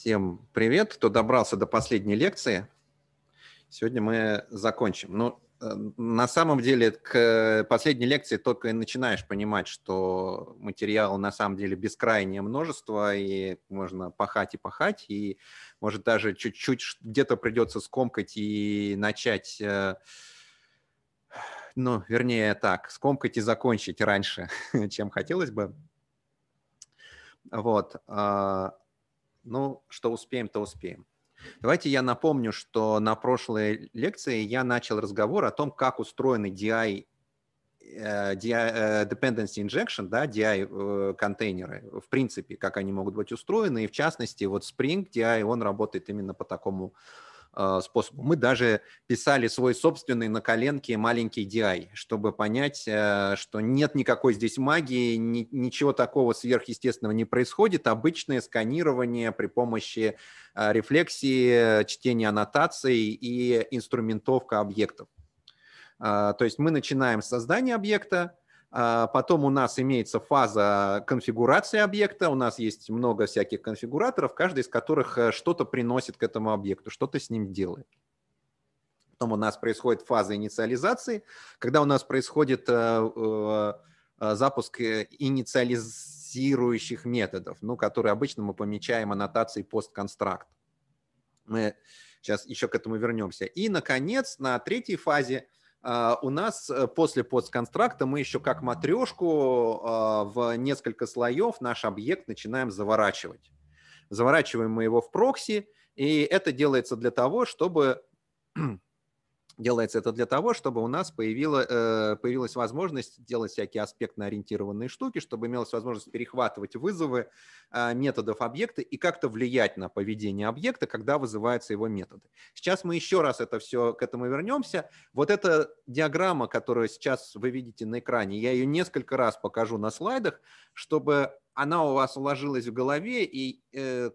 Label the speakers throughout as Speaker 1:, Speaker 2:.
Speaker 1: Всем привет, кто добрался до последней лекции. Сегодня мы закончим. Ну, э, на самом деле, к последней лекции только и начинаешь понимать, что материала на самом деле бескрайнее множество, и можно пахать и пахать, и, может, даже чуть-чуть где-то придется скомкать и начать э, ну, вернее так, скомкать и закончить раньше, чем хотелось бы. Вот. А, ну, что успеем, то успеем. Давайте я напомню, что на прошлой лекции я начал разговор о том, как устроены DI, э, DI э, Dependency Injection, да, DI э, контейнеры, в принципе, как они могут быть устроены, и в частности, вот Spring DI, он работает именно по такому а, способу. Мы даже писали свой собственный на коленке маленький DI, чтобы понять, э, что нет никакой здесь магии, ни, ничего такого сверхъестественного не происходит. Обычное сканирование при помощи а, рефлексии, чтения аннотаций и инструментовка объектов. А, то есть мы начинаем создание объекта, а, потом у нас имеется фаза конфигурации объекта, у нас есть много всяких конфигураторов, каждый из которых э, что-то приносит к этому объекту, что-то с ним делает. Потом у нас происходит фаза инициализации, когда у нас происходит э, э, запуск инициализирующих методов, ну, которые обычно мы помечаем аннотацией постконстракт. Мы сейчас еще к этому вернемся. И, наконец, на третьей фазе – а, у нас э, после постконстракта мы еще как матрешку а, в несколько слоев наш объект начинаем заворачивать. Заворачиваем мы его в прокси, и это делается для того, чтобы Делается это для того, чтобы у нас появила, э, появилась возможность делать всякие аспектно-ориентированные штуки, чтобы имелась возможность перехватывать вызовы а, методов объекта и как-то влиять на поведение объекта, когда вызываются его методы. Сейчас мы еще раз это все к этому вернемся. Вот эта диаграмма, которую сейчас вы видите на экране, я ее несколько раз покажу на слайдах, чтобы она у вас уложилась в голове и э,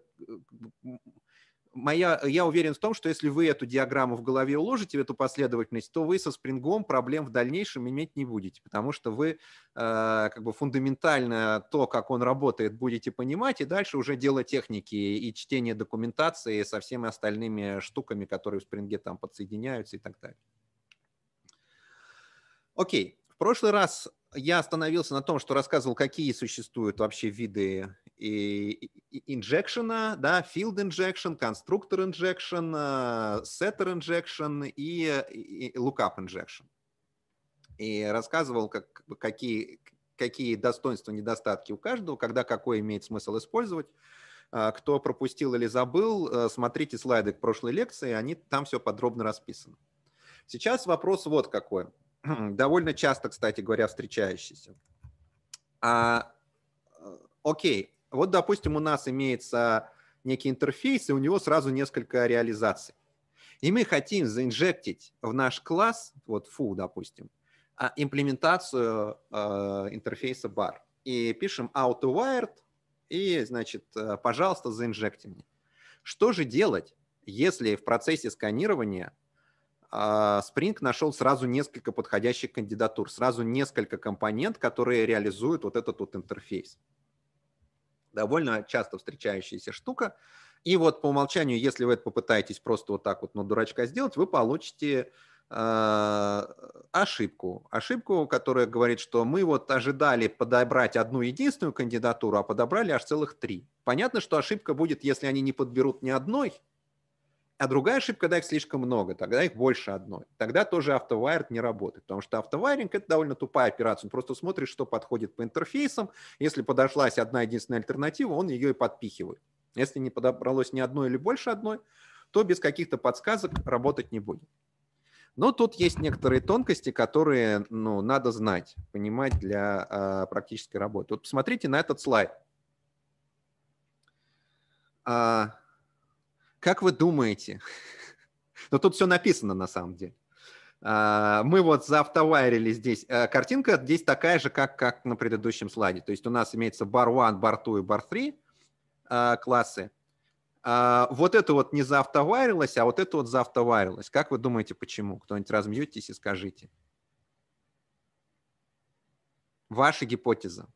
Speaker 1: моя, я уверен в том, что если вы эту диаграмму в голове уложите, в эту последовательность, то вы со спрингом проблем в дальнейшем иметь не будете, потому что вы э, как бы фундаментально то, как он работает, будете понимать, и дальше уже дело техники и чтение документации со всеми остальными штуками, которые в спринге там подсоединяются и так далее. Окей. В прошлый раз я остановился на том, что рассказывал, какие существуют вообще виды и, инжекшена, да, field injection, constructor injection, э, setter injection и, и lookup injection. И рассказывал, как, какие, какие достоинства, недостатки у каждого, когда какой имеет смысл использовать. Э, кто пропустил или забыл, э, смотрите слайды к прошлой лекции, они там все подробно расписаны. Сейчас вопрос вот какой. Довольно часто, кстати говоря, встречающийся. А, окей, вот, допустим, у нас имеется некий интерфейс, и у него сразу несколько реализаций. И мы хотим заинжектить в наш класс, вот фу, допустим, а, имплементацию э, интерфейса Bar И пишем autowired, и, значит, э, пожалуйста, заинжекти мне. Что же делать, если в процессе сканирования а, Spring нашел сразу несколько подходящих кандидатур, сразу несколько компонент, которые реализуют вот этот вот интерфейс довольно часто встречающаяся штука. И вот по умолчанию, если вы это попытаетесь просто вот так вот на дурачка сделать, вы получите э, ошибку. Ошибку, которая говорит, что мы вот ожидали подобрать одну единственную кандидатуру, а подобрали аж целых три. Понятно, что ошибка будет, если они не подберут ни одной, а другая ошибка, когда их слишком много, тогда их больше одной. Тогда тоже автовайр не работает, потому что автовайринг – это довольно тупая операция. Он просто смотрит, что подходит по интерфейсам. Если подошлась одна единственная альтернатива, он ее и подпихивает. Если не подобралось ни одной или больше одной, то без каких-то подсказок работать не будет. Но тут есть некоторые тонкости, которые ну, надо знать, понимать для э, практической работы. Вот посмотрите на этот слайд. А как вы думаете? Но тут все написано на самом деле. А, Мы вот заавтоварили здесь. Э, картинка здесь такая же, как, как на предыдущем слайде. То есть у нас имеется бар 1, бар 2 и бар 3 а, классы. А, вот это вот не заавтоварилось, а вот это вот заавтоварилось. Как вы думаете, почему? Кто-нибудь размьетесь и скажите. Ваша гипотеза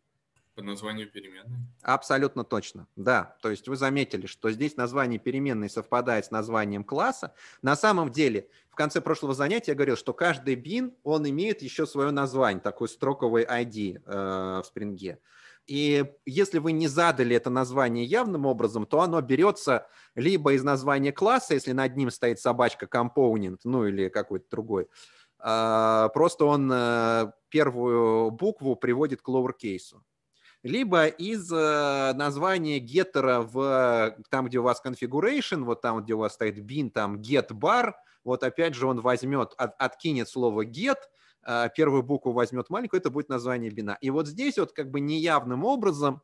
Speaker 1: по названию переменной? Абсолютно точно, да. То есть вы заметили, что здесь название переменной совпадает с названием класса. На самом деле, в конце прошлого занятия я говорил, что каждый бин, он имеет еще свое название, такой строковый ID э, в спринге. И если вы не задали это название явным образом, то оно берется либо из названия класса, если над ним стоит собачка component, ну или какой-то другой, э, просто он э, первую букву приводит к лоуркейсу либо из э, названия геттера в, э, там, где у вас configuration, вот там, где у вас стоит bin, там get bar, вот опять же он возьмет, от, откинет слово get, э, первую букву возьмет маленькую, это будет название бина. И вот здесь вот как бы неявным образом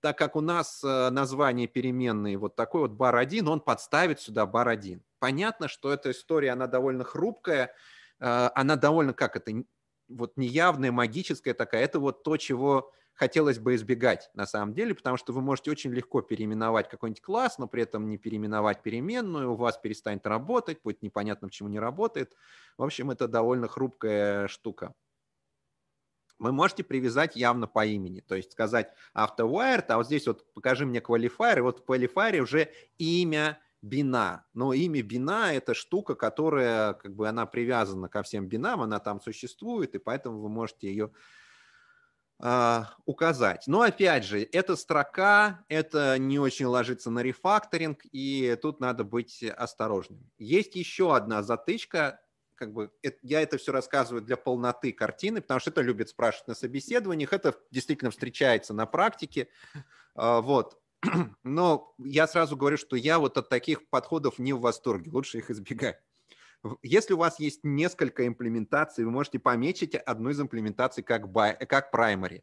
Speaker 1: так как у нас название переменной вот такой вот bar 1, он подставит сюда bar 1. Понятно, что эта история, она довольно хрупкая, она довольно, как это, вот неявная, магическая такая. Это вот то, чего хотелось бы избегать на самом деле, потому что вы можете очень легко переименовать какой-нибудь класс, но при этом не переименовать переменную, у вас перестанет работать, будет непонятно, почему не работает. В общем, это довольно хрупкая штука вы можете привязать явно по имени, то есть сказать автовайр, а вот здесь вот покажи мне квалифайер, и вот в квалифайере уже имя бина. Но имя бина – это штука, которая как бы она привязана ко всем бинам, она там существует, и поэтому вы можете ее а, указать. Но опять же, эта строка, это не очень ложится на рефакторинг, и тут надо быть осторожным. Есть еще одна затычка, как бы я это все рассказываю для полноты картины, потому что это любят спрашивать на собеседованиях, это действительно встречается на практике, а, вот. Но я сразу говорю, что я вот от таких подходов не в восторге, лучше их избегать. Если у вас есть несколько имплементаций, вы можете пометить одну из имплементаций как, by, э, как primary.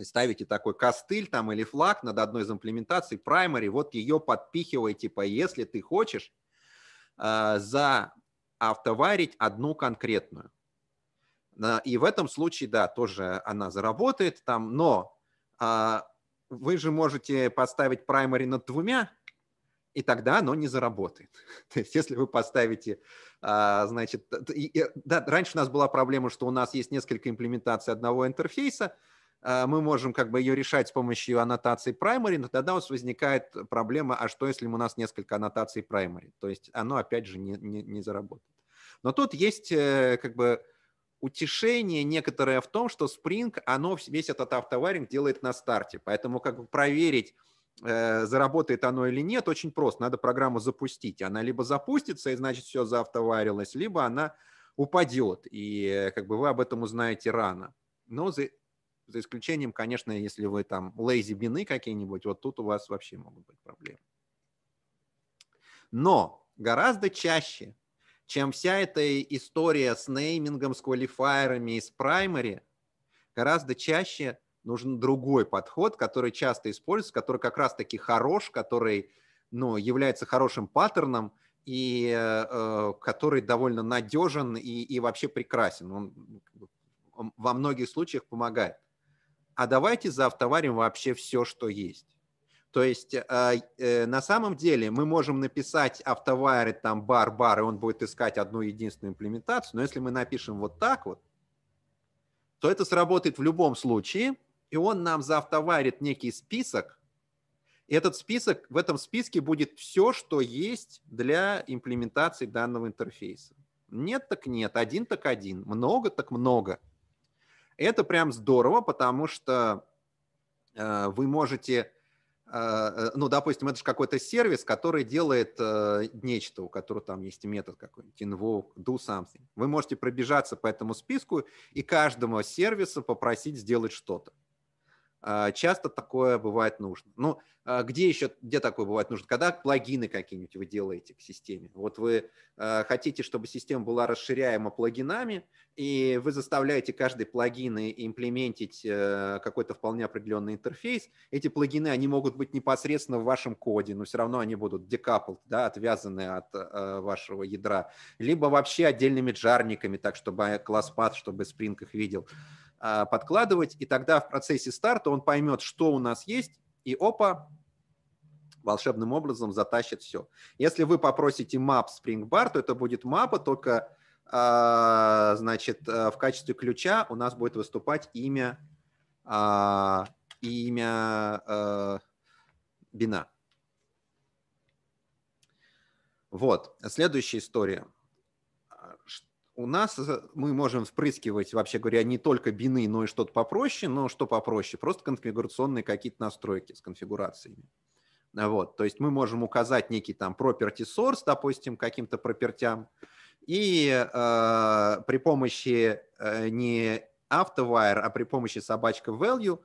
Speaker 1: Ставите такой костыль там или флаг над одной из имплементаций primary, вот ее подпихиваете, типа, если ты хочешь, э, за автоварить одну конкретную. И в этом случае, да, тоже она заработает там, но э, вы же можете поставить primary над двумя, и тогда оно не заработает. То есть если вы поставите, а, значит, да, раньше у нас была проблема, что у нас есть несколько имплементаций одного интерфейса, а, мы можем как бы ее решать с помощью аннотации primary, но тогда у нас возникает проблема, а что если у нас несколько аннотаций primary? То есть оно опять же не, не, не заработает. Но тут есть э, как бы утешение некоторое в том, что Spring, оно весь этот автоваринг делает на старте. Поэтому как бы проверить, Э, заработает оно или нет, очень просто. Надо программу запустить. Она либо запустится, и значит все заавтоварилось, либо она упадет. И как бы вы об этом узнаете рано. Но за, за исключением, конечно, если вы там лейзи-бины какие-нибудь, вот тут у вас вообще могут быть проблемы. Но гораздо чаще, чем вся эта история с неймингом, с квалифайерами и с праймари, гораздо чаще нужен другой подход, который часто используется, который как раз-таки хорош, который ну, является хорошим паттерном и э, который довольно надежен и, и вообще прекрасен. Он, во многих случаях помогает. А давайте заавтоварим вообще все, что есть. То есть э, э, на самом деле мы можем написать автовайры там бар-бар, и он будет искать одну единственную имплементацию, но если мы напишем вот так вот, то это сработает в любом случае, и он нам заавтоварит некий список, этот список, в этом списке будет все, что есть для имплементации данного интерфейса. Нет так нет, один так один, много так много. Это прям здорово, потому что э, вы можете, э, э, ну, допустим, это же какой-то сервис, который делает э, нечто, у которого там есть метод какой-нибудь, invoke, do something. Вы можете пробежаться по этому списку и каждому сервису попросить сделать что-то. А, часто такое бывает нужно. Ну, а где еще, где такое бывает нужно? Когда плагины какие-нибудь вы делаете к системе. Вот вы а, хотите, чтобы система была расширяема плагинами, и вы заставляете каждый плагин имплементить э, какой-то вполне определенный интерфейс. Эти плагины, они могут быть непосредственно в вашем коде, но все равно они будут decoupled, да, отвязаны от э, вашего ядра. Либо вообще отдельными джарниками, так чтобы класс пад, чтобы Spring их видел. А, подкладывать, и тогда в процессе старта он поймет, что у нас есть, и опа, волшебным образом затащит все. Если вы попросите map Spring Bar, то это будет мапа, только а, значит, э, в качестве ключа у нас будет выступать имя, а, имя э, бина. Вот, следующая история – у нас мы можем впрыскивать, вообще говоря, не только бины, но и что-то попроще, но что попроще, просто конфигурационные какие-то настройки с конфигурациями. А вот, то есть мы можем указать некий там property source, допустим, каким-то пропертям, и э, при помощи э, не автовайр, а при помощи собачка value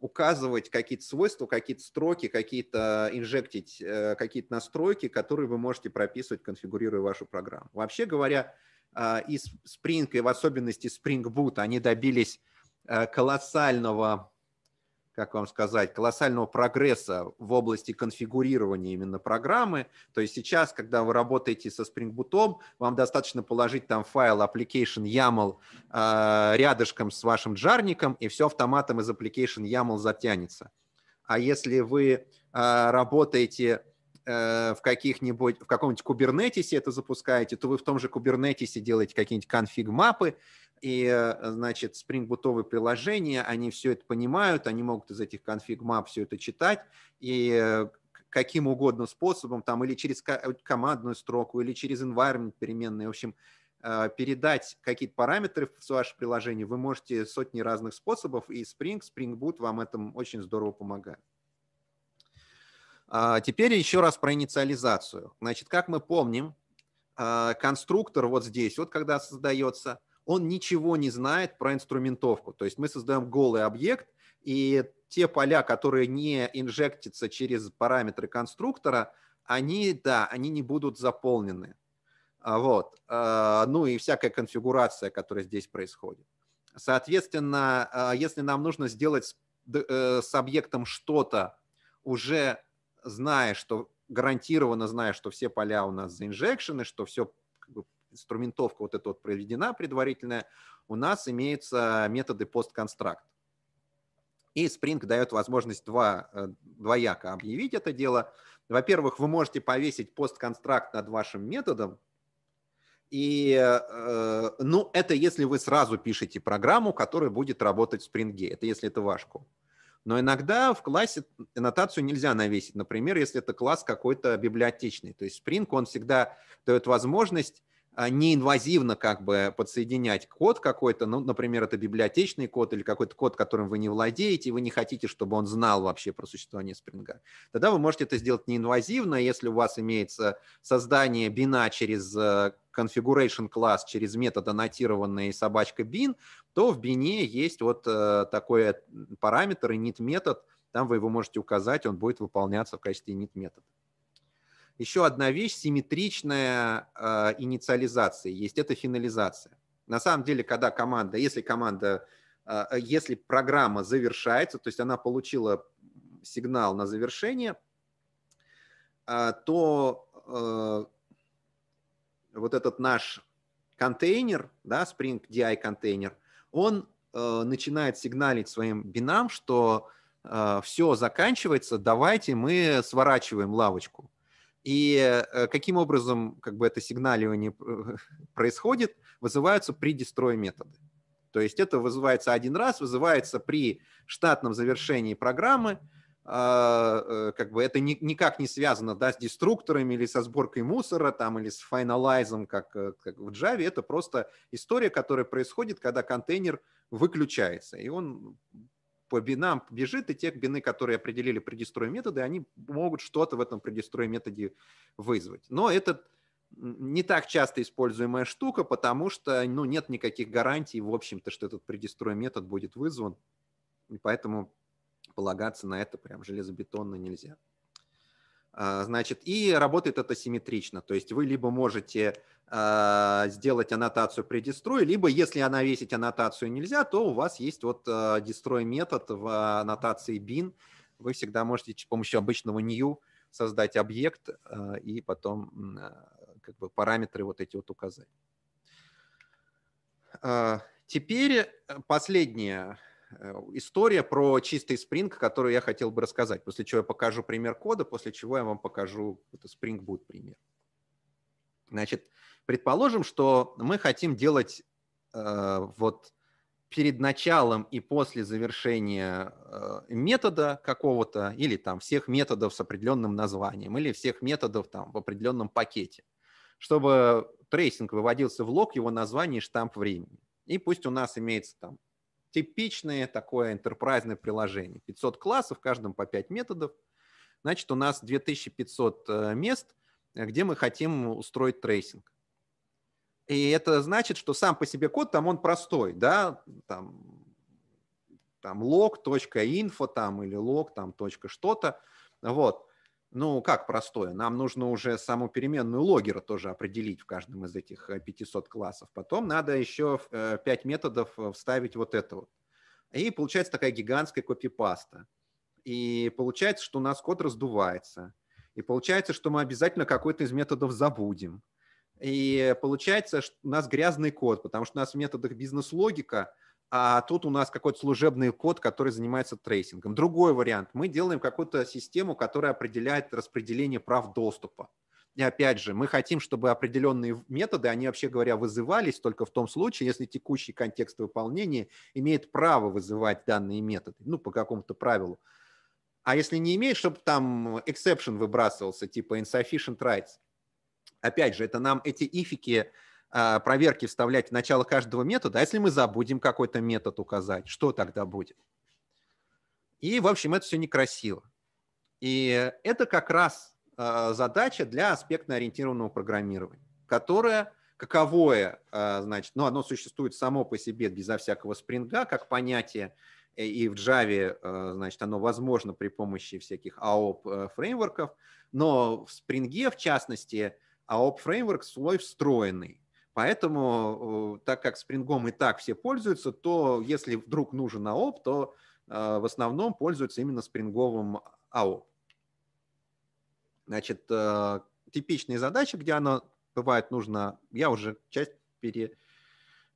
Speaker 1: указывать какие-то свойства, какие-то строки, какие-то э, инжектить, э, какие-то настройки, которые вы можете прописывать, конфигурируя вашу программу. Вообще говоря, а, и Spring, и в особенности Spring Boot, они добились а, колоссального, как вам сказать, колоссального прогресса в области конфигурирования именно программы. То есть сейчас, когда вы работаете со Spring Boot, вам достаточно положить там файл application YAML а, рядышком с вашим джарником, и все автоматом из application YAML затянется. А если вы работаете Э, в каких-нибудь, в каком-нибудь кубернетисе это запускаете, то вы в том же кубернетисе делаете какие-нибудь конфиг-мапы, и, э, значит, спрингбутовые приложения, они все это понимают, они могут из этих конфиг-мап все это читать, и э, каким угодно способом, там, или через командную строку, или через environment переменные, в общем, передать какие-то параметры в ваше приложение, вы можете сотни разных способов, и Spring, Spring Boot вам этом очень здорово помогает. А, теперь еще раз про инициализацию. Значит, как мы помним, а, конструктор вот здесь, вот когда создается, он ничего не знает про инструментовку. То есть мы создаем голый объект, и те поля, которые не инжектятся через параметры конструктора, они, да, они не будут заполнены. А, вот. Ну и всякая конфигурация, которая здесь происходит. Соответственно, если нам нужно сделать с э, объектом что-то уже зная, что гарантированно зная, что все поля у нас заинжекшены, что все как бы, инструментовка вот эта вот проведена предварительная, у нас имеются методы постконстракт. И Spring дает возможность два, э, двояко объявить это дело. Во-первых, вы можете повесить постконстракт над вашим методом, и, э, ну, это если вы сразу пишете программу, которая будет работать в Spring. Это если это ваш код. Но иногда в классе аннотацию нельзя навесить. Например, если это класс какой-то библиотечный. То есть Spring, он всегда дает возможность а, неинвазивно как бы подсоединять код какой-то, ну, например, это библиотечный код или какой-то код, которым вы не владеете, и вы не хотите, чтобы он знал вообще про существование спринга. Тогда вы можете это сделать неинвазивно, если у вас имеется создание бина через э, configuration класс, через метод, аннотированный собачка bin, то в бине есть вот э, такой параметр init метод, там вы его можете указать, он будет выполняться в качестве init метода. Еще одна вещь, симметричная э, инициализация есть, это финализация. На самом деле, когда команда, если команда, а, э, если программа завершается, то есть она получила сигнал на завершение, э, то э, вот этот наш контейнер, да, Spring DI контейнер, он э, начинает сигналить своим бинам, что э, все заканчивается, давайте мы сворачиваем лавочку. И э, э, каким образом как бы, это сигналивание происходит, вызываются при методы. То есть это вызывается один раз, вызывается при штатном завершении программы, а, э, как бы это никак не связано да, с деструкторами или со сборкой мусора там, или с финалайзом, как, как в Java. Это просто история, которая происходит, когда контейнер выключается, и он по бинам бежит, и те бины, которые определили предистрой методы, они могут что-то в этом предистрой методе вызвать. Но это не так часто используемая штука, потому что ну, нет никаких гарантий, в общем-то, что этот предистрой метод будет вызван. И поэтому полагаться на это прям железобетонно нельзя. А, значит, и работает это симметрично, то есть вы либо можете а, сделать аннотацию при дестрой, либо если она навесить аннотацию нельзя, то у вас есть вот а, дестрой метод в аннотации bin. Вы всегда можете с помощью обычного new создать объект и потом как бы параметры вот эти вот указать. Теперь э, последнее, Э, история про чистый Spring, которую я хотел бы рассказать, после чего я покажу пример кода, после чего я вам покажу это Spring Boot пример. Значит, предположим, что мы хотим делать э, вот перед началом и после завершения э, метода какого-то или там всех методов с определенным названием или всех методов там в определенном пакете, чтобы трейсинг выводился в лог, его название и штамп времени. И пусть у нас имеется там типичное такое интерпрайзное приложение. 500 классов, в каждом по 5 методов. Значит, у нас 2500 э, мест, э, где мы хотим устроить трейсинг. И это значит, что сам по себе код там он простой, да, там, там log.info там или log там точка что-то, вот ну, как простое? Нам нужно уже саму переменную логера тоже определить в каждом из этих 500 э, классов. Потом надо еще 5 э, методов э, вставить вот это вот. И получается такая гигантская копипаста. И получается, что у нас код раздувается. И получается, что мы обязательно какой-то из методов забудем. И получается, что у нас грязный код, потому что у нас в методах бизнес-логика – а тут у нас какой-то служебный код, который занимается трейсингом. Другой вариант. Мы делаем какую-то систему, которая определяет распределение прав доступа. И опять же, мы хотим, чтобы определенные методы, они вообще говоря, вызывались только в том случае, если текущий контекст выполнения имеет право вызывать данные методы, ну, по какому-то правилу. А если не имеет, чтобы там exception выбрасывался, типа insufficient rights. Опять же, это нам эти ифики, а, проверки вставлять в начало каждого метода, а если мы забудем какой-то метод указать, что тогда будет? И, в общем, это все некрасиво. И это как раз а, задача для аспектно-ориентированного программирования, которое каковое, а, значит, ну, оно существует само по себе безо всякого спринга, как понятие, э, и в Java, значит, оно возможно при помощи всяких AOP э, фреймворков, но в спринге, в частности, AOP фреймворк свой встроенный. Поэтому, э, так как спрингом и так все пользуются, то если вдруг нужен АОП, то э, в основном пользуются именно спринговым АОП. Значит, э, типичные задачи, где оно бывает нужно, я уже часть пере,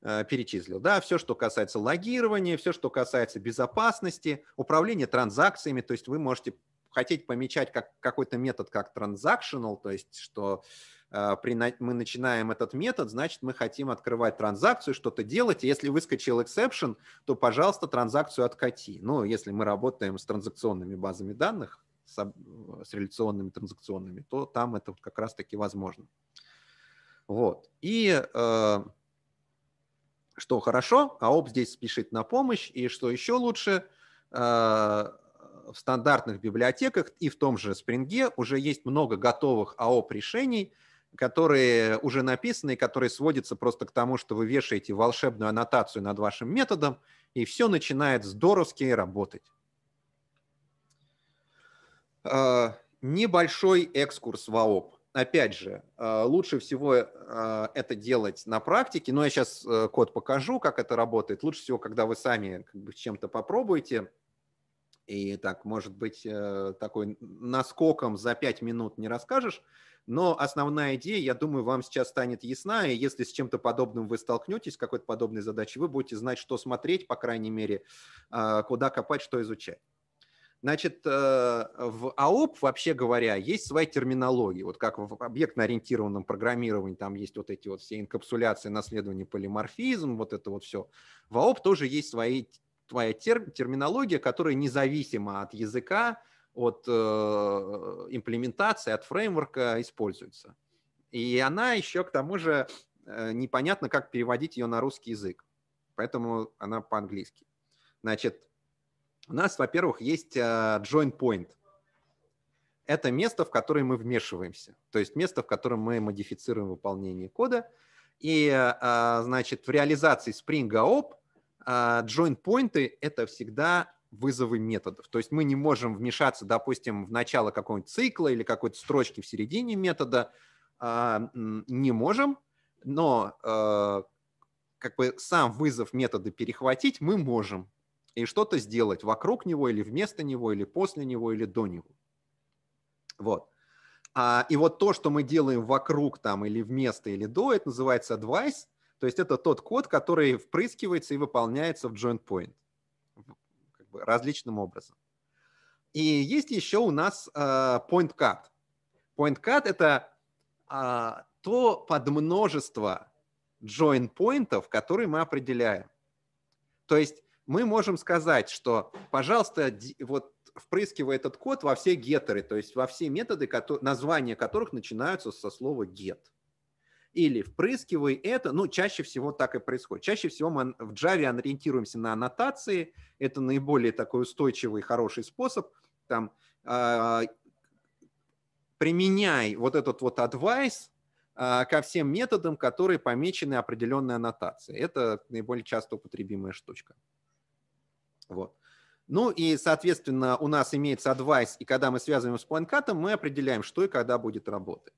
Speaker 1: перечислил. Да, все, что касается логирования, все, что касается безопасности, управления транзакциями, то есть вы можете хотеть помечать как какой-то метод как transactional, то есть что а, При мы начинаем этот метод, значит, мы хотим открывать транзакцию, что-то делать. Если выскочил exception, то, пожалуйста, транзакцию откати. Ну, если мы работаем с транзакционными базами данных, с, с реляционными транзакционными, то там это как раз-таки возможно. Вот. И э, что хорошо, АОП здесь спешит на помощь, и что еще лучше, э, в стандартных библиотеках и в том же Spring уже есть много готовых АОП решений, которые уже написаны и которые сводятся просто к тому, что вы вешаете волшебную аннотацию над вашим методом, и все начинает здоровски работать. Э, небольшой экскурс в АОП. Опять же, э, лучше всего э, это делать на практике, но я сейчас код покажу, как это работает. Лучше всего, когда вы сами как бы чем-то попробуете, и так, может быть, такой наскоком за 5 минут не расскажешь, но основная идея, я думаю, вам сейчас станет ясна, и если с чем-то подобным вы столкнетесь, какой-то подобной задачей, вы будете знать, что смотреть, по крайней мере, а, куда копать, что изучать. Значит, э, в АОП, вообще говоря, есть своя терминология. Вот как в объектно-ориентированном программировании там есть вот эти вот все инкапсуляции, наследование, полиморфизм, вот это вот все. В АОП тоже есть свои, своя терминология, которая независимо от языка, от э, имплементации, от фреймворка используется. И она еще к тому же э, непонятно, как переводить ее на русский язык. Поэтому она по-английски. Значит, у нас, во-первых, есть э, join point. Это место, в которое мы вмешиваемся. То есть место, в котором мы модифицируем выполнение кода. И, э, значит, в реализации Spring OOP join poinты – это всегда вызовы методов. То есть мы не можем вмешаться, допустим, в начало какого-нибудь цикла или какой-то строчки в середине метода, а, не можем, но э, как бы сам вызов метода перехватить мы можем и что-то сделать вокруг него или вместо него или после него или до него. Вот. А, и вот то, что мы делаем вокруг там или вместо или до, это называется advice, то есть это тот код, который впрыскивается и выполняется в joint point бы различным образом. И есть еще у нас э, point cut. Point cut это э, то подмножество join поинтов, которые мы определяем. То есть мы можем сказать, что, пожалуйста, вот впрыскивай этот код во все геттеры, то есть во все методы, которые, названия которых начинаются со слова get или впрыскивай это, ну, чаще всего так и происходит. Чаще всего мы в Java ориентируемся на аннотации, это наиболее такой устойчивый, хороший способ, там, э, применяй вот этот вот advice э, ко всем методам, которые помечены определенной аннотацией. Это наиболее часто употребимая штучка. Вот. Ну и, соответственно, у нас имеется advice, и когда мы связываем с PointCat, мы определяем, что и когда будет работать.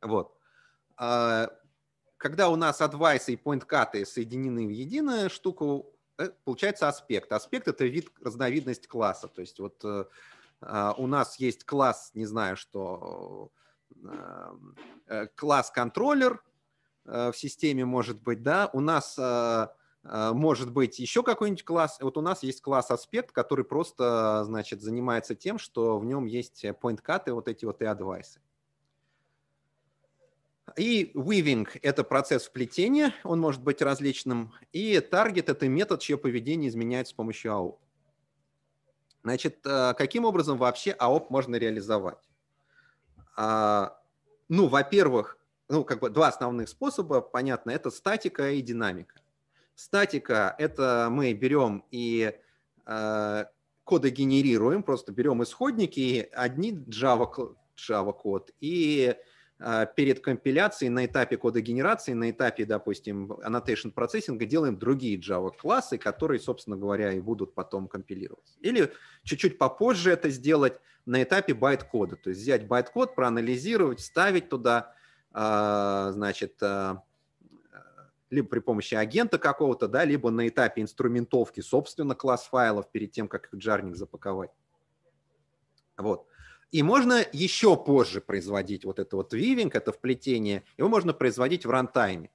Speaker 1: Вот. А, когда у нас адвайсы и поинткаты соединены в единую штуку, э, получается аспект. Аспект – это вид, разновидность класса. То есть вот э, а, у нас есть класс, не знаю, что э, класс контроллер в системе может быть, да, у нас а, может быть еще какой-нибудь класс. Вот у нас есть класс аспект, который просто, значит, занимается тем, что в нем есть point и вот эти вот и адвайсы. И weaving – это процесс вплетения, он может быть различным. И target это метод, чье поведение изменяется с помощью AOP. Значит, э, каким образом вообще AOP можно реализовать? А, ну, во-первых, ну, как бы два основных способа, понятно, это статика и динамика. Статика – это мы берем и э, коды генерируем, просто берем исходники, одни Java, Java код и а, перед компиляцией на этапе кодогенерации, на этапе, допустим, annotation процессинга делаем другие Java-классы, которые, собственно говоря, и будут потом компилироваться. Или чуть-чуть попозже это сделать на этапе байт-кода, то есть взять байт-код, проанализировать, ставить туда, а, значит, а, либо при помощи агента какого-то, да, либо на этапе инструментовки, собственно, класс файлов перед тем, как их в джарник запаковать. Вот. И можно еще позже производить вот это вот вивинг, это вплетение, его можно производить в рантайме.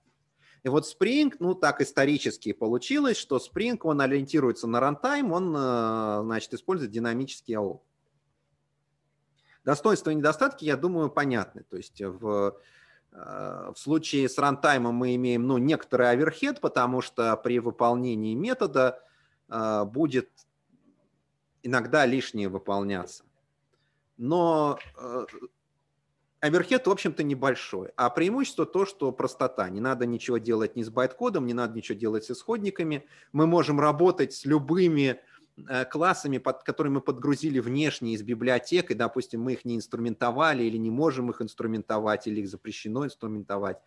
Speaker 1: И вот Spring, ну так исторически получилось, что Spring, он ориентируется на рантайм, он, э, значит, использует динамический АО. Достоинства и недостатки, я думаю, понятны. То есть в, э, в случае с рантаймом мы имеем ну, некоторый оверхед, потому что при выполнении метода э, будет иногда лишнее выполняться но э, Оверхед, в общем-то, небольшой. А преимущество то, что простота. Не надо ничего делать ни с байткодом, не надо ничего делать с исходниками. Мы можем работать с любыми э, классами, под, которые мы подгрузили внешне из библиотек, и, допустим, мы их не инструментовали или не можем их инструментовать, или их запрещено инструментовать.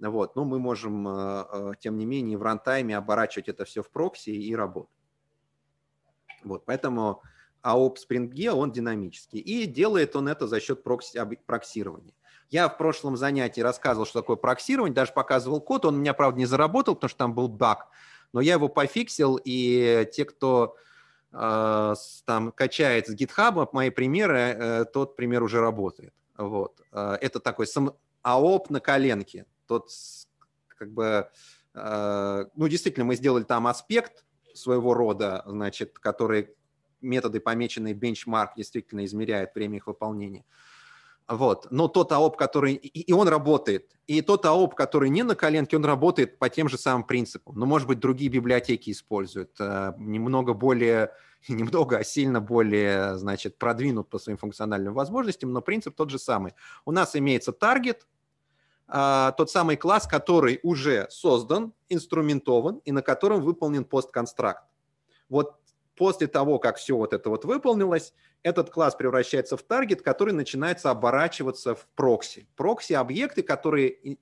Speaker 1: Вот. Но мы можем, э, тем не менее, в рантайме оборачивать это все в прокси и работать. Вот. Поэтому а об Spring он динамический. И делает он это за счет прокси, проксирования. Я в прошлом занятии рассказывал, что такое проксирование, даже показывал код. Он у меня, правда, не заработал, потому что там был баг. Но я его пофиксил, и те, кто э, там качает с GitHub мои примеры, э, тот пример уже работает. Вот. Э, это такой сам... АОП на коленке. Тот как бы... Э, ну, действительно, мы сделали там аспект своего рода, значит, который методы, помеченные бенчмарк, действительно измеряют время их выполнения. Вот. Но тот АОП, который... И, и он работает. И тот АОП, который не на коленке, он работает по тем же самым принципам. Но, может быть, другие библиотеки используют. Э, немного более... Немного, а сильно более, значит, продвинут по своим функциональным возможностям, но принцип тот же самый. У нас имеется таргет, а, тот самый класс, который уже создан, инструментован и на котором выполнен постконстракт. Вот После того, как все вот это вот выполнилось, этот класс превращается в таргет, который начинается оборачиваться в прокси. Прокси – объекты, которые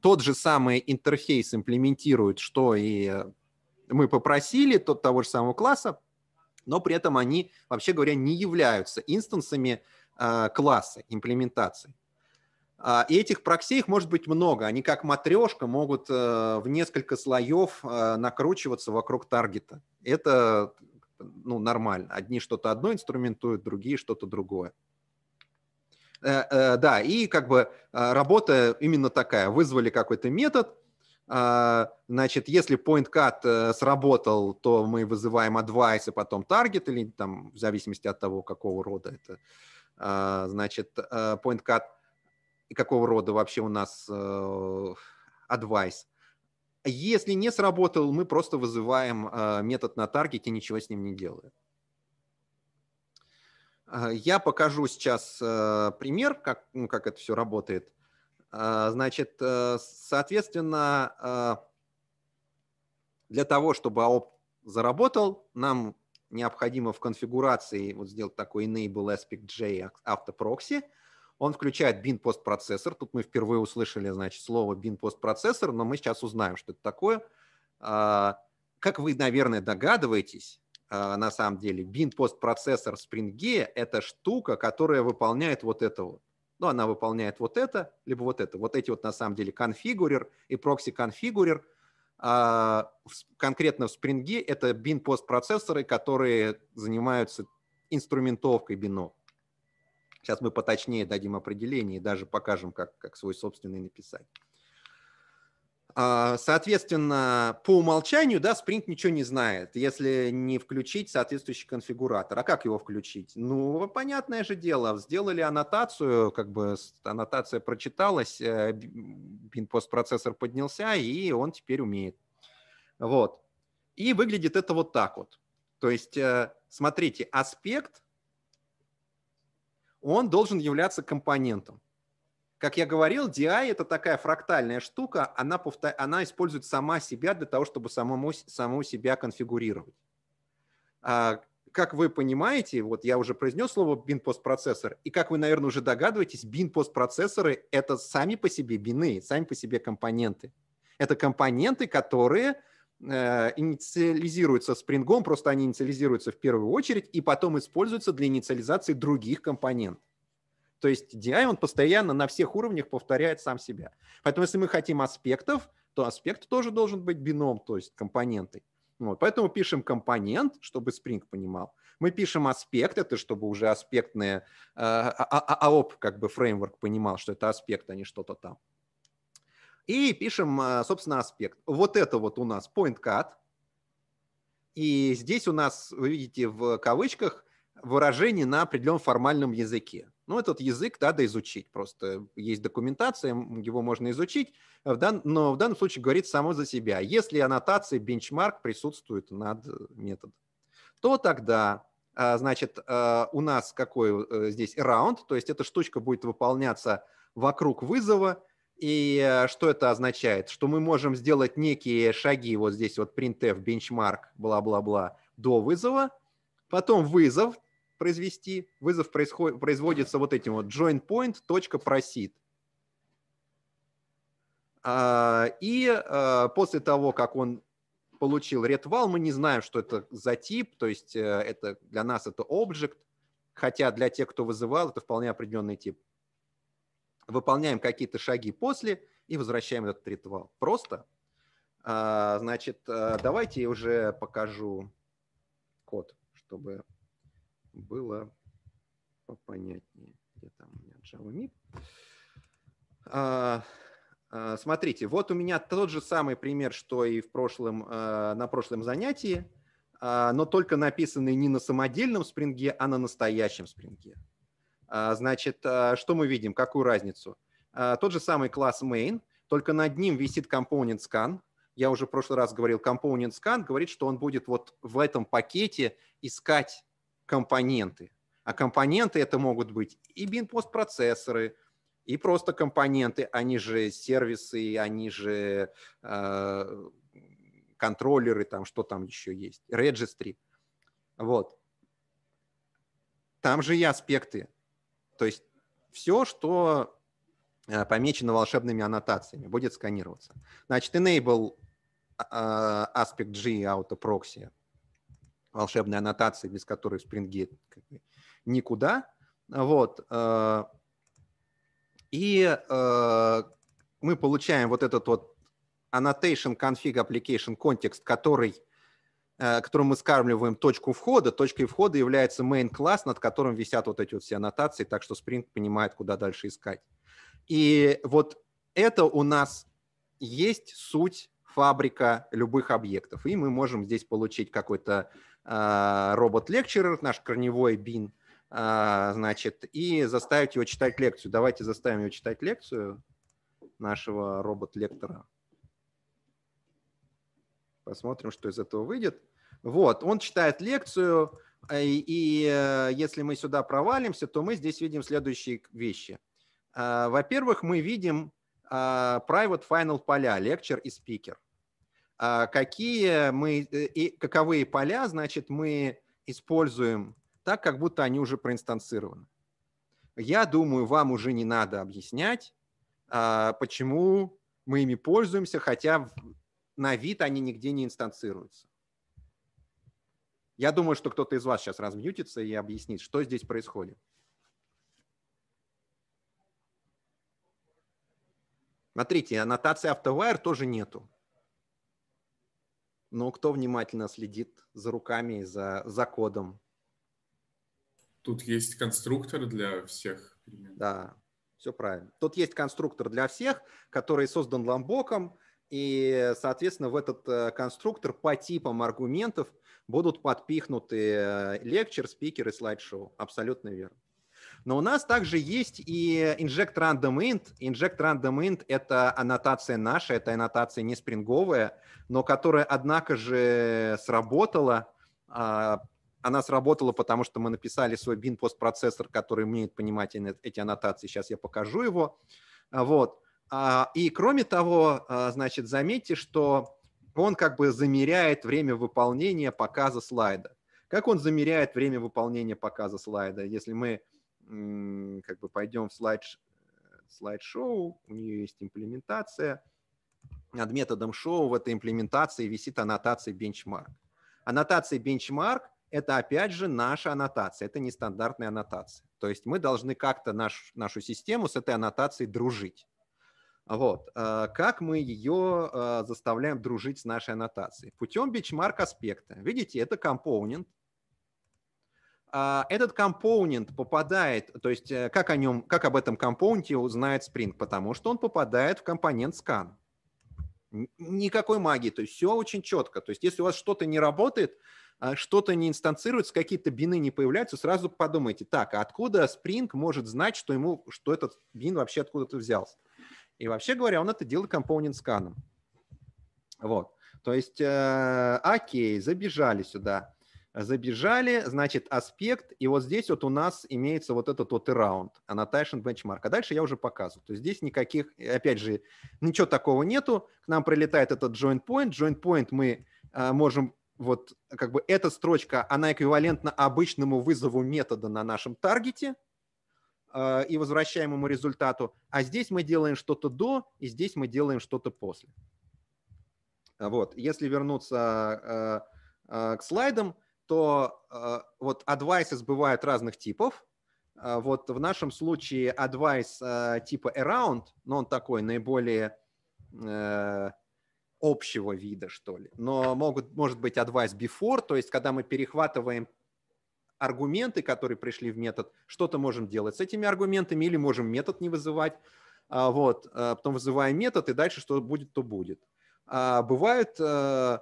Speaker 1: тот же самый интерфейс имплементируют, что и мы попросили, тот того же самого класса, но при этом они, вообще говоря, не являются инстансами а, класса имплементации. А, и этих проксей их может быть много. Они как матрешка могут э, в несколько слоев э, накручиваться вокруг таргета. Это ну, нормально. Одни что-то одно инструментуют, другие что-то другое. Э, да, и как бы работа именно такая. Вызвали какой-то метод, Значит, если point cut сработал, то мы вызываем advice, а потом target, или там в зависимости от того, какого рода это. Значит, point cut и какого рода вообще у нас э, адвайс. Если не сработал, мы просто вызываем э, метод на таргете, ничего с ним не делаем. Э, я покажу сейчас пример, как, ну, как это все работает. Значит, соответственно, для того, чтобы AOP заработал, нам необходимо в конфигурации вот сделать такой enable aspect J а, автопрокси. proxy он включает bin постпроцессор. Тут мы впервые услышали, значит, слово bin постпроцессор, но мы сейчас узнаем, что это такое. А, как вы, наверное, догадываетесь, а, на самом деле, bin постпроцессор SpringGe – это штука, которая выполняет вот это вот. Ну, она выполняет вот это, либо вот это. Вот эти вот, на самом деле, конфигурер и прокси-конфигурер а, – конкретно в Spring это бин-постпроцессоры, которые занимаются инструментовкой бинов. Сейчас мы поточнее дадим определение и даже покажем, как, как свой собственный написать. А, соответственно, по умолчанию да, Spring ничего не знает, если не включить соответствующий конфигуратор. А как его включить? Ну, понятное же дело, сделали аннотацию, как бы аннотация прочиталась, э, бин-постпроцессор поднялся, и он теперь умеет. Вот. И выглядит это вот так вот. То есть, э, смотрите, аспект – он должен являться компонентом. Как я говорил, DI – это такая фрактальная штука, она, повтор... она использует сама себя для того, чтобы самому, самому себя конфигурировать. А, как вы понимаете, вот я уже произнес слово бин постпроцессор, и как вы, наверное, уже догадываетесь, бин постпроцессоры – это сами по себе бины, сами по себе компоненты. Это компоненты, которые Э, инициализируются спрингом, просто они инициализируются в первую очередь и потом используются для инициализации других компонентов. То есть DI, он постоянно на всех уровнях повторяет сам себя. Поэтому если мы хотим аспектов, то аспект тоже должен быть бином, то есть компонентой. Вот. Поэтому пишем компонент, чтобы Spring понимал. Мы пишем аспект, это чтобы уже аспектные, э, а, а, АОП, а как бы фреймворк понимал, что это аспект, а не что-то там. И пишем, а, собственно, аспект. Вот это вот у нас point cut. И здесь у нас, вы видите, в кавычках выражение на определенном формальном языке. Ну, этот язык надо изучить. Просто есть документация, его можно изучить, но в данном случае говорит само за себя. Если аннотация, бенчмарк присутствует над э, методом, то тогда, а, значит, э, у нас какой э, здесь раунд, то есть эта штучка будет выполняться вокруг вызова, и э, что это означает? Что мы можем сделать некие шаги, вот здесь вот printf, бенчмарк, бла-бла-бла, до вызова, потом вызов произвести, вызов происход, производится вот этим вот joinPoint.proceed. А, и э, после того, как он получил ретвал, мы не знаем, что это за тип, то есть э, это для нас это object, хотя для тех, кто вызывал, это вполне определенный тип выполняем какие-то шаги после и возвращаем этот ритуал. Просто. А, значит, а, давайте я уже покажу код, чтобы было попонятнее. Где там у меня Java MIP? А, смотрите, вот у меня тот же самый пример, что и в прошлом, на прошлом занятии, но только написанный не на самодельном спринге, а на настоящем спринге. А, значит, а, что мы видим, какую разницу? А, тот же самый класс main, только над ним висит component scan. Я уже в прошлый раз говорил, component scan говорит, что он будет вот в этом пакете искать компоненты. А компоненты это могут быть и бин-постпроцессоры, и просто компоненты, они же сервисы, они же э, контроллеры, там что там еще есть, registry. Вот. Там же и аспекты. То есть все, что э, помечено волшебными аннотациями, будет сканироваться. Значит, enable а, а, aspect G auto proxy, волшебные аннотации, без которых Spring SpringGate никуда. Вот. Э, и э, мы получаем вот этот вот annotation config application context, который Э, которым мы скармливаем точку входа. Точкой входа является main класс, над которым висят вот эти вот все аннотации, так что Spring понимает, куда дальше искать. И вот это у нас есть суть фабрика любых объектов. И мы можем здесь получить какой-то э, робот-лекчерер, наш корневой бин, э, значит, и заставить его читать лекцию. Давайте заставим его читать лекцию нашего робот-лектора. Посмотрим, что из этого выйдет. Вот, он читает лекцию, э, и, и э, если мы сюда провалимся, то мы здесь видим следующие вещи. Э, во-первых, мы видим private final поля, lecture и speaker. Какие мы, и каковые поля, значит, мы используем так, как будто они уже проинстанцированы. Я думаю, вам уже не надо объяснять, почему мы ими пользуемся, хотя на вид они нигде не инстанцируются. Я думаю, что кто-то из вас сейчас размьютится и объяснит, что здесь происходит. Смотрите, аннотации автовайр тоже нету. Но кто внимательно следит за руками и за, за кодом? Тут есть конструктор для всех перемен. Да, все правильно. Тут есть конструктор для всех, который создан Ламбоком, и, соответственно, в этот э, конструктор по типам аргументов будут подпихнуты э, лекчер, спикер и слайд-шоу. Абсолютно верно. Но у нас также есть и inject random int. Inject random int — это аннотация наша, это аннотация не спринговая, но которая, однако же, сработала. А, она сработала, потому что мы написали свой bin постпроцессор, который умеет понимать эти аннотации. Сейчас я покажу его. Вот. А, и кроме того, а, значит, заметьте, что он как бы замеряет время выполнения показа слайда. Как он замеряет время выполнения показа слайда? Если мы как бы пойдем в слайд, шоу у нее есть имплементация. Над методом шоу в этой имплементации висит аннотация бенчмарк. Аннотация бенчмарк – это опять же наша аннотация, это нестандартная аннотация. То есть мы должны как-то наш, нашу систему с этой аннотацией дружить. Вот. Э, как мы ее э, заставляем дружить с нашей аннотацией? Путем бичмарк аспекта. Видите, это компонент. А, этот компонент попадает, то есть э, как, о нем, как об этом компоненте узнает Spring? Потому что он попадает в компонент scan. Никакой магии, то есть все очень четко. То есть если у вас что-то не работает, а, что-то не инстанцируется, какие-то бины не появляются, сразу подумайте, так, а откуда Spring может знать, что, ему, что этот бин вообще откуда-то взялся? И вообще говоря, он это делает компонент-сканом. Вот. То есть, э, окей, забежали сюда. Забежали, значит, аспект, и вот здесь вот у нас имеется вот этот вот раунд, annotation benchmark. А дальше я уже показываю. То есть здесь никаких, опять же, ничего такого нету. К нам прилетает этот joint point. Joint point мы э, можем вот как бы эта строчка, она эквивалентна обычному вызову метода на нашем таргете – Э, и возвращаемому результату, а здесь мы делаем что-то до, и здесь мы делаем что-то после. А вот. Если вернуться э, э, к слайдам, то вот advices бывают разных типов. Вот в нашем случае advice типа around, но он такой наиболее общего вида, что ли. Но могут, может быть advice before, то есть когда мы перехватываем аргументы, которые пришли в метод, что-то можем делать с этими аргументами или можем метод не вызывать, а, вот, а, потом вызываем метод, и дальше что будет, то будет. А, бывают э,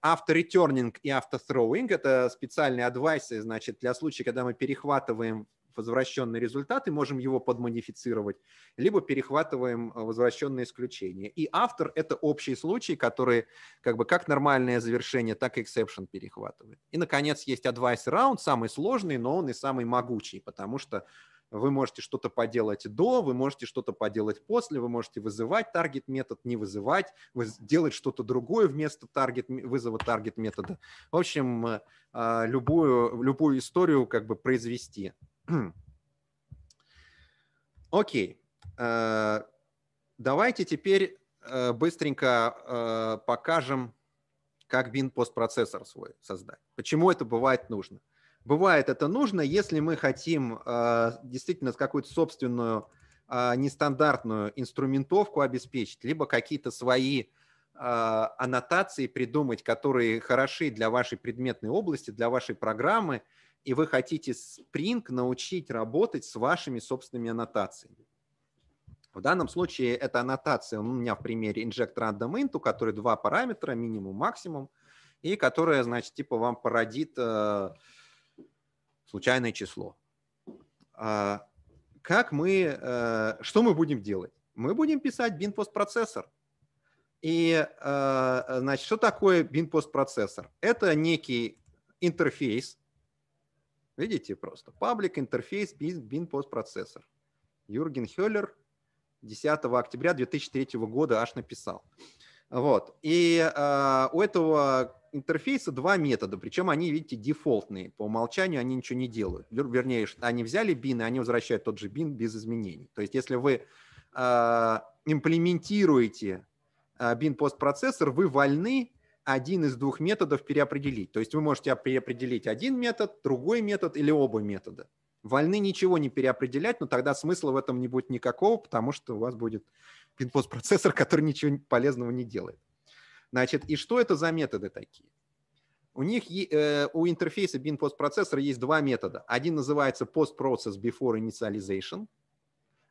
Speaker 1: авторетернинг и автотроуинг, это специальные адвайсы, значит, для случая, когда мы перехватываем возвращенный результат и можем его подмодифицировать, либо перехватываем э, возвращенные исключения. И автор — это общие случаи, которые как бы как нормальное завершение, так и exception перехватывает. И, наконец, есть advice round, самый сложный, но он и самый могучий, потому что вы можете что-то поделать до, вы можете что-то поделать после, вы можете вызывать таргет метод, не вызывать, делать что-то другое вместо target вызова таргет метода. В общем, э, э, любую, любую историю как бы произвести Окей. Э, давайте теперь э, быстренько э, покажем, как Win постпроцессор свой создать. Почему это бывает нужно? Бывает это нужно, если мы хотим действительно какую-то собственную нестандартную инструментовку обеспечить, либо какие-то свои аннотации придумать, которые хороши для вашей предметной области, для вашей программы, и вы хотите Spring научить работать с вашими собственными аннотациями. В данном случае это аннотация у меня в примере inject random int, у которой два параметра, минимум, максимум, и которая, значит, типа вам породит э, случайное число. А, как мы, э, что мы будем делать? Мы будем писать бинпостпроцессор. постпроцессор. И, э, значит, что такое бинпостпроцессор? Это некий интерфейс, Видите просто. Паблик интерфейс бин постпроцессор. Юрген Хеллер 10 октября 2003 года аж написал. Вот. И э, у этого интерфейса два метода, причем они, видите, дефолтные. По умолчанию они ничего не делают. Вернее, они взяли бин, и они возвращают тот же бин без изменений. То есть если вы э, имплементируете а, бин постпроцессор, вы вольны один из двух методов переопределить. То есть вы можете переопределить один метод, другой метод или оба метода. Вольны ничего не переопределять, но тогда смысла в этом не будет никакого, потому что у вас будет пин-пост-процессор, который ничего полезного не делает. Значит, и что это за методы такие? У них, э, у интерфейса бин post процессора есть два метода. Один называется post process before initialization,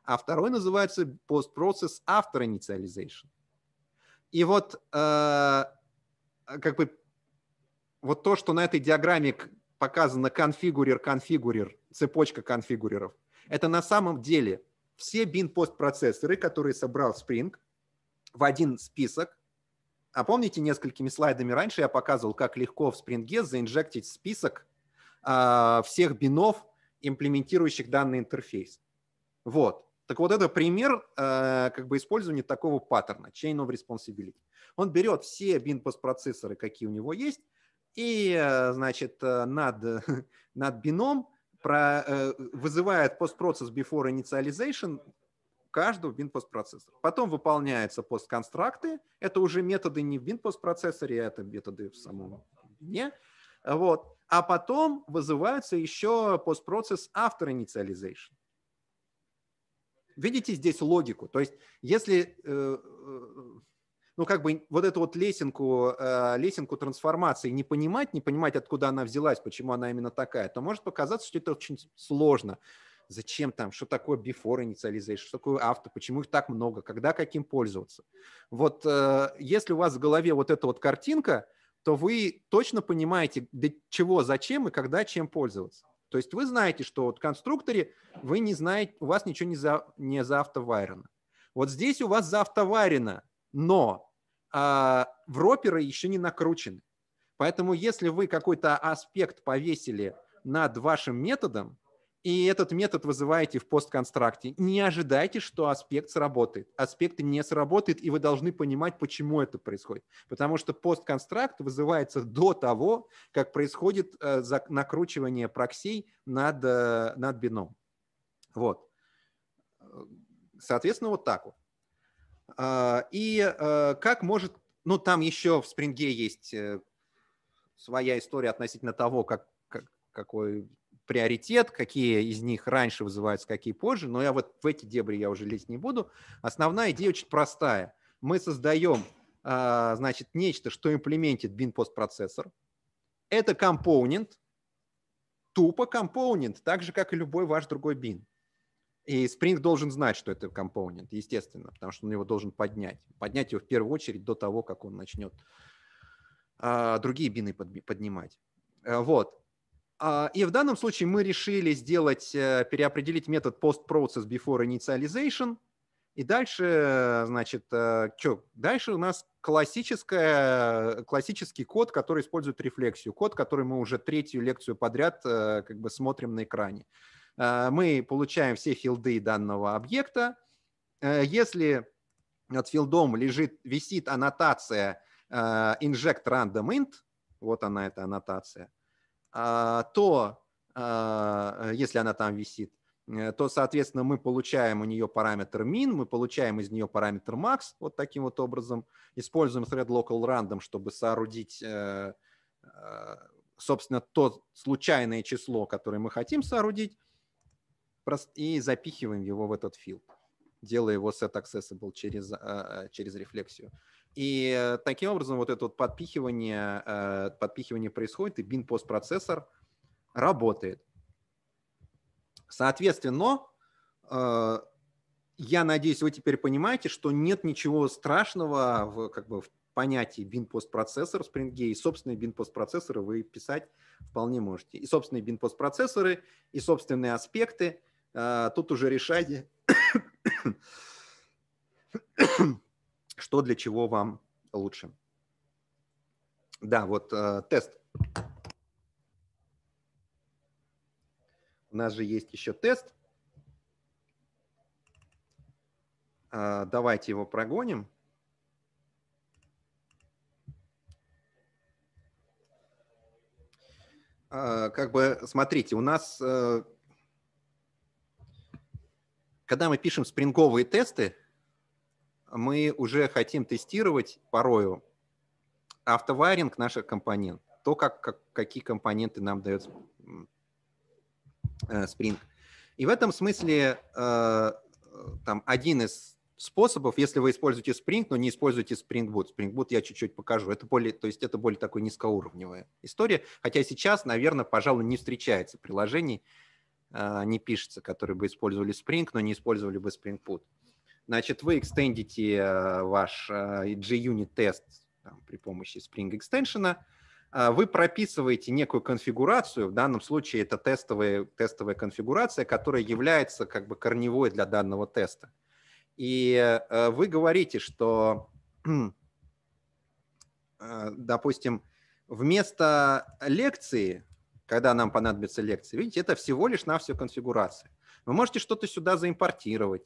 Speaker 1: а второй называется post process after initialization. И вот э, Э, как бы вот то, что на этой диаграмме показано конфигурер, конфигурер, цепочка конфигуреров, это на самом деле все бин-пост которые собрал Spring в один список. А помните, несколькими слайдами раньше я показывал, как легко в Spring заинжектить список э, всех бинов, имплементирующих данный интерфейс. Вот. Так вот это пример э, как бы использования такого паттерна, chain of responsibility. Он берет все бин процессоры какие у него есть, и, э, значит, э, над, над бином про, э, вызывает постпроцесс before initialization каждого бин процессора Потом выполняются постконстракты. Это уже методы не в бин постпроцессоре, а это методы в самом бине. Вот. А потом вызывается еще постпроцесс after initialization. Видите здесь логику? То есть если ну, как бы вот эту вот лесенку, э, лесенку трансформации не понимать, не понимать, откуда она взялась, почему она именно такая, то может показаться, что это очень сложно. Зачем там, что такое before initialization, что такое авто, почему их так много, когда каким пользоваться. Вот э, если у вас в голове вот эта вот картинка, то вы точно понимаете, для чего, зачем и когда чем пользоваться. То есть вы знаете, что вот в конструкторе вы не знаете, у вас ничего не, за, не за заавтоварено. Вот здесь у вас за заавтоварено но э, в роперы еще не накручены. Поэтому если вы какой-то аспект повесили над вашим методом, и этот метод вызываете в постконстракте, не ожидайте, что аспект сработает. Аспект не сработает, и вы должны понимать, почему это происходит. Потому что постконстракт вызывается до того, как происходит э, накручивание проксей над, э, над бином. Вот. Соответственно, вот так вот. А, и э, как может, ну там еще в спринге есть э, своя история относительно того, как, как, какой приоритет, какие из них раньше вызываются, какие позже, но я вот в эти дебри я уже лезть не буду. Основная идея очень простая. Мы создаем, а, значит, нечто, что имплементит бин-постпроцессор. Это компонент, тупо компонент, так же, как и любой ваш другой бин. И Spring должен знать, что это компонент, естественно, потому что он его должен поднять. Поднять его в первую очередь до того, как он начнет а, другие бины поднимать. А, вот. А, и в данном случае мы решили сделать, э, переопределить метод post-process before initialization. И дальше, э, значит, что? Дальше у нас классическая, классический код, который использует рефлексию. Код, который мы уже третью лекцию подряд как бы смотрим на экране. Э, мы получаем все филды данного объекта. Э, если над филдом лежит, висит аннотация э, inject random int, вот она эта аннотация, то, если она там висит, то, соответственно, мы получаем у нее параметр min, мы получаем из нее параметр max вот таким вот образом. Используем thread local random, чтобы соорудить, собственно, то случайное число, которое мы хотим соорудить и запихиваем его в этот field, делая его set accessible через, а, а, через рефлексию. И таким образом вот это вот подпихивание, э, подпихивание происходит, и bin постпроцессор работает. Соответственно, э, я надеюсь, вы теперь понимаете, что нет ничего страшного в, как бы, в понятии bin постпроцессор в Spring и собственные bin постпроцессоры вы писать вполне можете. И собственные bin постпроцессоры, и собственные аспекты – а, тут уже решайте, что для чего вам лучше. Да, вот э, тест. У нас же есть еще тест. Э, давайте его прогоним. Э, как бы, смотрите, у нас э, когда мы пишем спринговые тесты, мы уже хотим тестировать порою автоваринг наших компонент, то, как, как, какие компоненты нам дает Spring. Э, И в этом смысле э, там один из способов, если вы используете Spring, но не используете Spring Boot. Spring Boot я чуть-чуть покажу. Это более, то есть это более такой низкоуровневая история. Хотя сейчас, наверное, пожалуй, не встречается приложений, а, не пишется, которые бы использовали Spring, но не использовали бы Spring Boot. Значит, вы экстендите э, ваш JUnit э, тест при помощи Spring Extension, а, вы прописываете некую конфигурацию, в данном случае это тестовая, тестовая конфигурация, которая является как бы корневой для данного теста. И э, вы говорите, что, допустим, вместо лекции когда нам понадобится лекция. Видите, это всего лишь на всю конфигурация. Вы можете что-то сюда заимпортировать.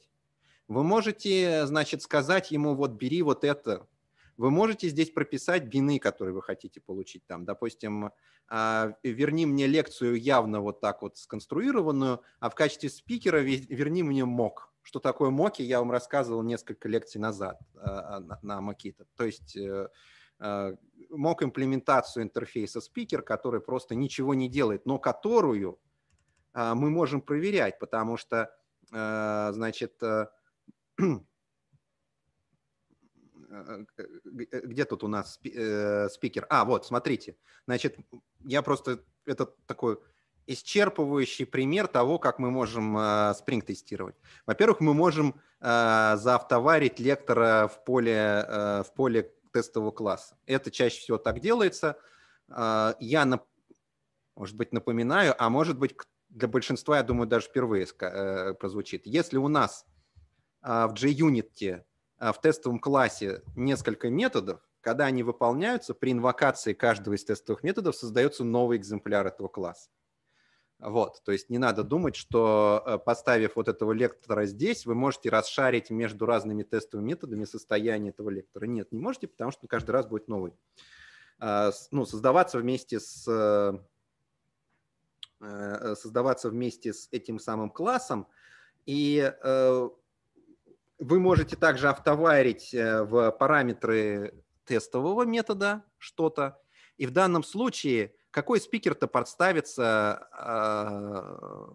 Speaker 1: Вы можете, значит, сказать ему, вот бери вот это. Вы можете здесь прописать бины, которые вы хотите получить. Там, допустим, а, верни мне лекцию явно вот так вот сконструированную, а в качестве спикера верни мне мок. Что такое моки, я вам рассказывал несколько лекций назад а, а, на Макита. То есть э, мог имплементацию интерфейса спикер, который просто ничего не делает, но которую а, мы можем проверять, потому что, э, значит, э, э, где тут у нас спикер? А, вот, смотрите. Значит, я просто, это такой исчерпывающий пример того, как мы можем спринг тестировать. Во-первых, мы можем заавтоварить лектора в поле, в поле тестового класса. Это чаще всего так делается. А, я, может быть, напоминаю, а может быть, для большинства, я думаю, даже впервые э, прозвучит. Если у нас а, в JUnit а, в тестовом классе несколько методов, когда они выполняются, при инвокации каждого из тестовых методов создается новый экземпляр этого класса. Вот, то есть не надо думать, что э, поставив вот этого лектора здесь, вы можете расшарить между разными тестовыми методами состояние этого лектора. Нет, не можете, потому что каждый раз будет новый. А, ну, создаваться вместе с э, э, создаваться вместе с этим самым классом. И вы можете также автоварить в параметры тестового метода что-то. И в данном случае какой спикер-то подставится а,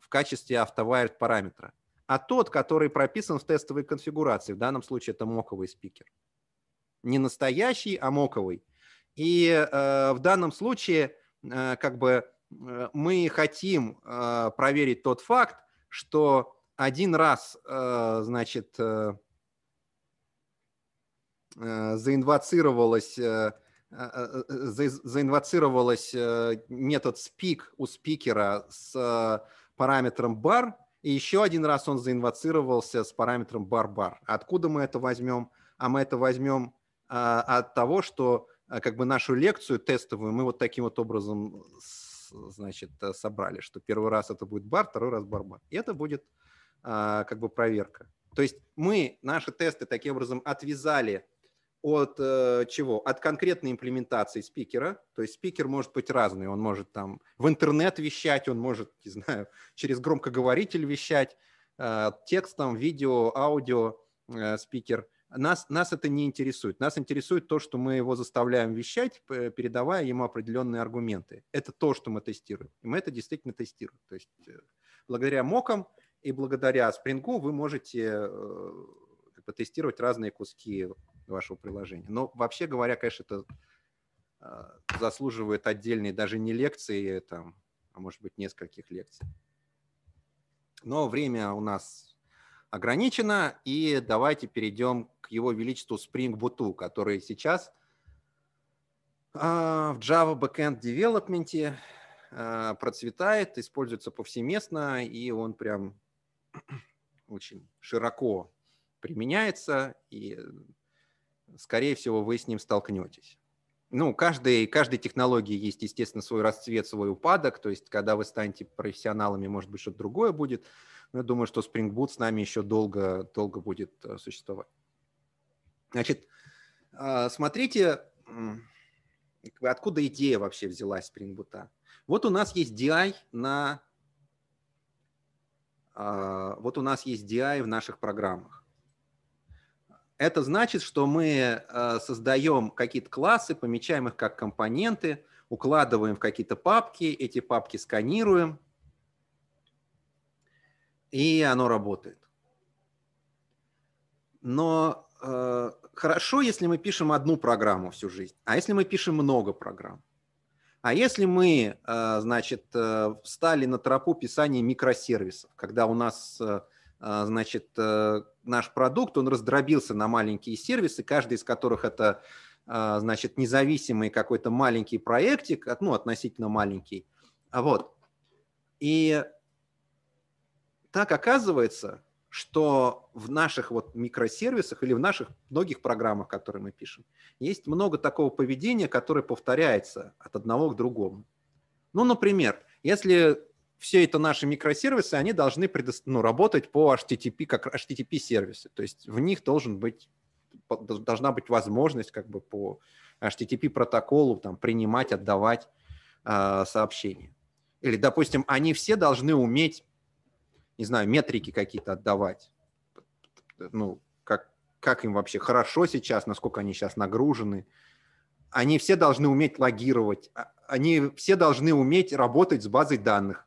Speaker 1: в качестве автовайрд параметра? А тот, который прописан в тестовой конфигурации, в данном случае это моковый спикер. Не настоящий, а моковый. И э, в данном случае э, как бы э, мы хотим э, проверить тот факт, что один раз, э, значит, э, э, э, Э, э, э, заинвоцировалась метод спик у спикера с параметром бар, и еще один раз он заинвоцировался с параметром бар-бар. Откуда мы это возьмем? А мы это возьмем от того, что как бы нашу лекцию тестовую мы вот таким вот образом значит, собрали, что первый раз это будет бар, второй раз бар-бар. И это будет как бы проверка. То есть мы наши тесты таким образом отвязали от э, чего? От конкретной имплементации спикера. То есть спикер может быть разный. Он может там в интернет вещать, он может, не знаю, через громкоговоритель вещать, э, текстом, видео, аудио э, спикер. Нас, нас это не интересует. Нас интересует то, что мы его заставляем вещать, передавая ему определенные аргументы. Это то, что мы тестируем. И мы это действительно тестируем. То есть э, благодаря мокам и благодаря спрингу вы можете э, как тестировать разные куски вашего приложения. Но вообще говоря, конечно, это а, заслуживает отдельной даже не лекции, там, а может быть нескольких лекций. Но время у нас ограничено, и давайте перейдем к его величеству Spring Boot, который сейчас а, в Java Backend Development а, процветает, используется повсеместно, и он прям очень широко применяется, и скорее всего, вы с ним столкнетесь. Ну, каждой, каждой технологии есть, естественно, свой расцвет, свой упадок. То есть, когда вы станете профессионалами, может быть, что-то другое будет. Но я думаю, что Spring Boot с нами еще долго, долго будет э, существовать. Значит, э, смотрите, откуда идея вообще взялась Spring Boot. Вот у нас есть DI на... Э, вот у нас есть DI в наших программах. Это значит, что мы э, создаем какие-то классы, помечаем их как компоненты, укладываем в какие-то папки, эти папки сканируем, и оно работает. Но э, хорошо, если мы пишем одну программу всю жизнь, а если мы пишем много программ? А если мы, э, значит, э, встали на тропу писания микросервисов, когда у нас э, а, значит, э, наш продукт, он раздробился на маленькие сервисы, каждый из которых это, а, значит, независимый какой-то маленький проектик, ну, относительно маленький. А вот. И так оказывается, что в наших вот микросервисах или в наших многих программах, которые мы пишем, есть много такого поведения, которое повторяется от одного к другому. Ну, например, если все это наши микросервисы, они должны предо... ну, работать по HTTP, как HTTP сервисы. То есть в них должен быть, должна быть возможность как бы по HTTP протоколу там, принимать, отдавать э, сообщения. Или, допустим, они все должны уметь, не знаю, метрики какие-то отдавать. Ну, как, как им вообще хорошо сейчас, насколько они сейчас нагружены. Они все должны уметь логировать, а, они все должны уметь работать с базой данных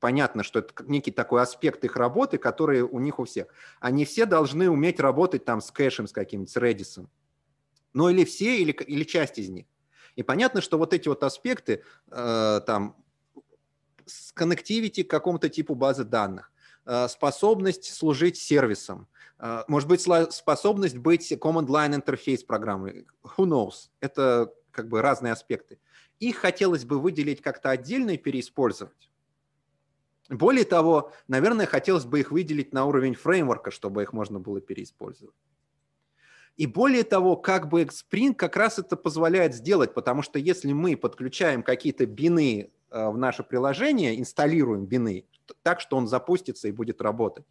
Speaker 1: понятно, что это некий такой аспект их работы, который у них у всех. Они все должны уметь работать там с кэшем, с каким-нибудь, с Redis. Ну или все, или, или часть из них. И понятно, что вот эти вот аспекты э, там с коннективити к какому-то типу базы данных, э, способность служить сервисом, э, может быть, способность быть command line интерфейс программы, who knows, это как бы разные аспекты. Их хотелось бы выделить как-то отдельно и переиспользовать. Более того, наверное, хотелось бы их выделить на уровень фреймворка, чтобы их можно было переиспользовать. И более того, как бы Spring как раз это позволяет сделать, потому что если мы подключаем какие-то бины э, в наше приложение, инсталируем бины так, что он запустится и будет работать,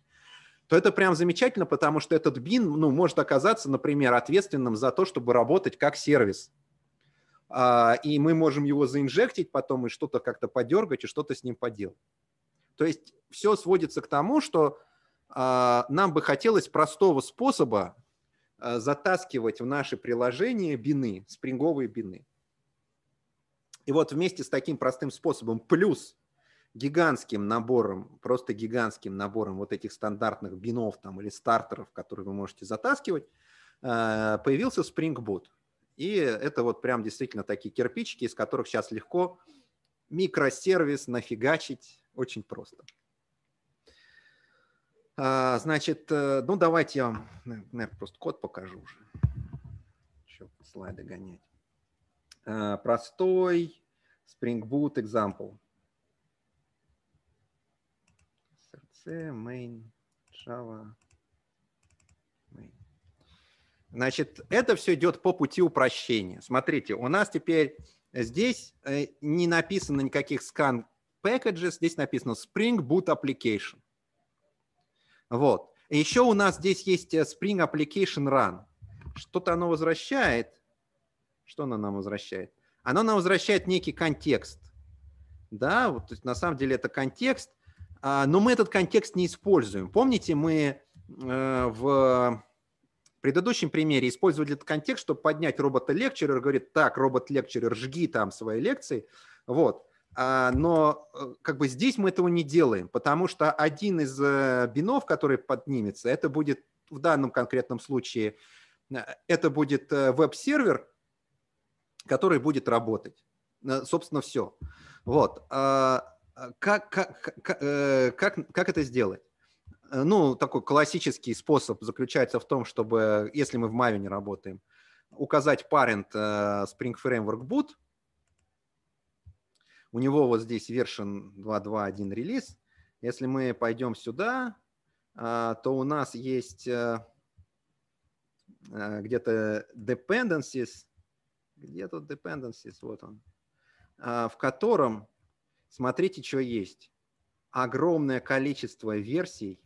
Speaker 1: то это прям замечательно, потому что этот бин ну, может оказаться, например, ответственным за то, чтобы работать как сервис. А, и мы можем его заинжектить потом и что-то как-то подергать и что-то с ним поделать. То есть все сводится к тому, что э, нам бы хотелось простого способа э, затаскивать в наши приложения бины, спринговые бины. И вот вместе с таким простым способом плюс гигантским набором, просто гигантским набором вот этих стандартных бинов там или стартеров, которые вы можете затаскивать, э, появился Spring Boot. И это вот прям действительно такие кирпичики, из которых сейчас легко микросервис нафигачить, очень просто. А, значит, э, ну давайте я вам, наверное, просто код покажу уже. Еще слайды гонять. А, простой Spring Boot example. SRC, main, Java, main. Значит, это все идет по пути упрощения. Смотрите, у нас теперь здесь э, не написано никаких скан packages, здесь написано Spring Boot Application. Вот. еще у нас здесь есть э, Spring Application Run. Что-то оно возвращает. Что оно нам возвращает? Оно нам возвращает некий контекст. Да, вот, то есть на самом деле это контекст, а, но мы этот контекст не используем. Помните, мы э, в предыдущем примере использовали этот контекст, чтобы поднять робота-лекчерер, говорит, так, робот-лекчерер, жги там свои лекции. Вот. А, но э, как бы здесь мы этого не делаем, потому что один из э, бинов, который поднимется, это будет в данном конкретном случае, э, это будет веб-сервер, который будет работать. Собственно, все. Вот. А, а как, как, как, как это сделать? Ну, такой классический способ заключается в том, чтобы, если мы в Maven работаем, указать parent Spring Framework Boot – у него вот здесь вершин 2.2.1 релиз. Если мы пойдем сюда, а, то у нас есть э, э, где-то dependencies, где тут dependencies, вот он, а, в котором, смотрите, что есть. Огромное количество версий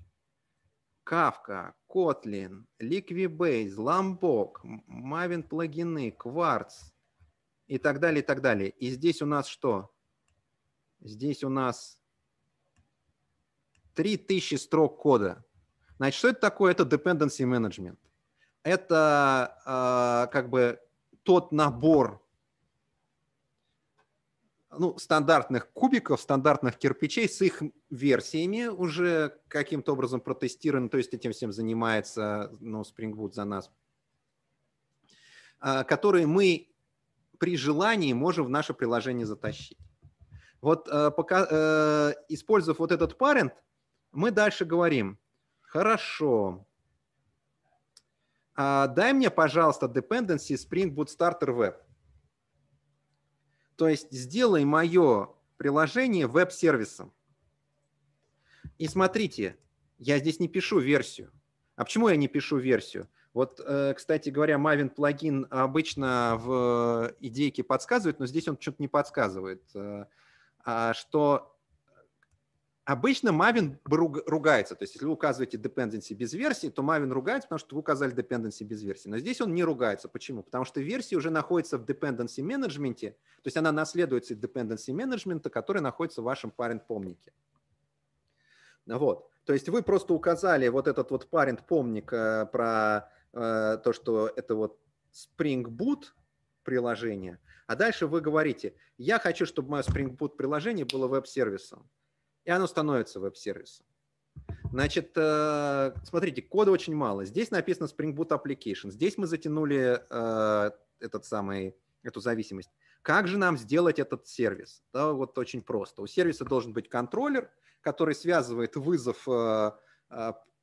Speaker 1: Kafka, Kotlin, Liquibase, Lombok, Maven плагины, Quartz и так далее, и так далее. И здесь у нас что? Здесь у нас 3000 строк кода. Значит, что это такое? Это dependency management. Это э, как бы тот набор ну, стандартных кубиков, стандартных кирпичей с их версиями уже каким-то образом протестированы, то есть этим всем занимается ну, Spring Boot за нас, а, которые мы при желании можем в наше приложение затащить. Вот э, пока, э, использовав вот этот парент, мы дальше говорим, хорошо, а, дай мне, пожалуйста, dependency Spring Boot Starter Web. То есть сделай мое приложение веб-сервисом. И смотрите, я здесь не пишу версию. А почему я не пишу версию? Вот, э, кстати говоря, Maven плагин обычно в идейке подсказывает, но здесь он что-то не подсказывает. А, что обычно Maven ругается. То есть, если вы указываете dependency без версии, то Maven ругается, потому что вы указали dependency без версии. Но здесь он не ругается. Почему? Потому что версия уже находится в dependency менеджменте, то есть она наследуется из dependency менеджмента, который находится в вашем parent-помнике. Вот. То есть вы просто указали вот этот вот parent-помник э, про э, то, что это вот Spring Boot приложение – а дальше вы говорите, я хочу, чтобы мое Spring Boot приложение было веб-сервисом. И оно становится веб-сервисом. Значит, э, смотрите, кода очень мало. Здесь написано Spring Boot Application. Здесь мы затянули э, этот самый, эту зависимость. Как же нам сделать этот сервис? Да, вот очень просто. У сервиса должен быть контроллер, который связывает вызов э,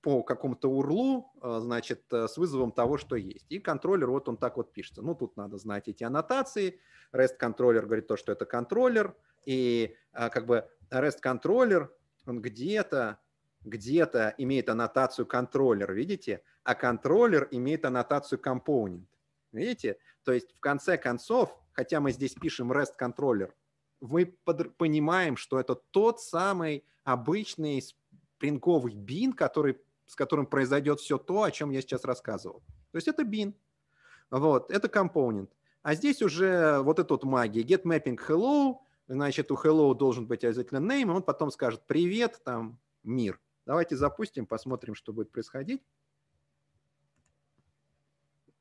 Speaker 1: по какому-то урлу, а, значит, э, с вызовом того, что есть. И контроллер, вот он так вот пишется. Ну, тут надо знать эти аннотации. REST-контроллер говорит то, что это контроллер. И а, как бы REST-контроллер, он где-то где-то имеет аннотацию контроллер, видите? А контроллер имеет аннотацию компонент. Видите? То есть в конце концов, хотя мы здесь пишем REST-контроллер, мы понимаем, что это тот самый обычный спринговый бин, который с которым произойдет все то, о чем я сейчас рассказывал. То есть это bin, вот, это компонент. А здесь уже вот эта вот магия. Get mapping hello, значит, у hello должен быть обязательно name, он потом скажет привет, там, мир. Давайте запустим, посмотрим, что будет происходить.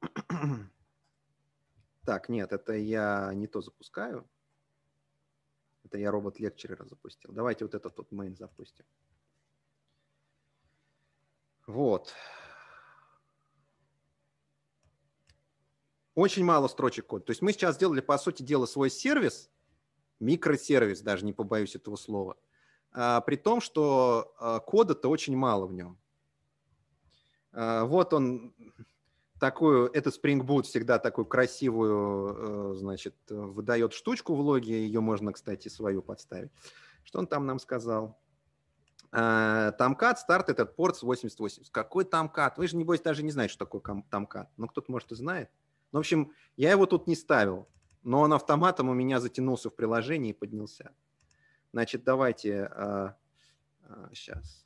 Speaker 1: Так, нет, это я не то запускаю. Это я робот лекчерера запустил. Давайте вот этот вот main запустим. Вот. Очень мало строчек кода. То есть мы сейчас сделали, по сути дела, свой сервис, микросервис, даже не побоюсь этого слова, а, при том, что а, кода-то очень мало в нем. А, вот он, такую, этот Spring Boot всегда такую красивую, э, значит, выдает штучку в логе, ее можно, кстати, свою подставить. Что он там нам сказал? Э, тамкат, старт этот порт с 8080. Какой тамкат? Вы же, небось, даже не знаете, что такое тамкат. Но ну, кто-то, может, и знает. Ну, в общем, я его тут не ставил, но он автоматом у меня затянулся в приложении и поднялся. Значит, давайте а, э, а, э, сейчас.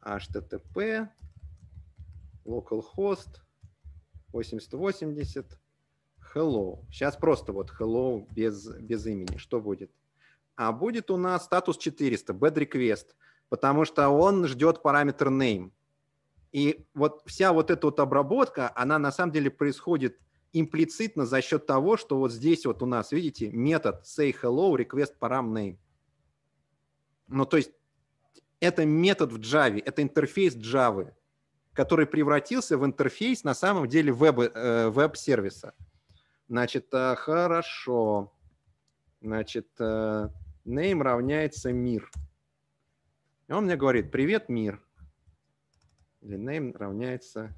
Speaker 1: HTTP, localhost, 8080, hello. Сейчас просто вот hello без, без имени. Что будет? а будет у нас статус 400, bad request, потому что он ждет параметр name. И вот вся вот эта вот обработка, она на самом деле происходит имплицитно за счет того, что вот здесь вот у нас, видите, метод say hello request param name. Ну, то есть это метод в Java, это интерфейс Java, который превратился в интерфейс на самом деле э, веб-сервиса. э, веб -сервиса. Значит, хорошо. Значит, э, name равняется мир. И он мне говорит, привет, мир. Или name равняется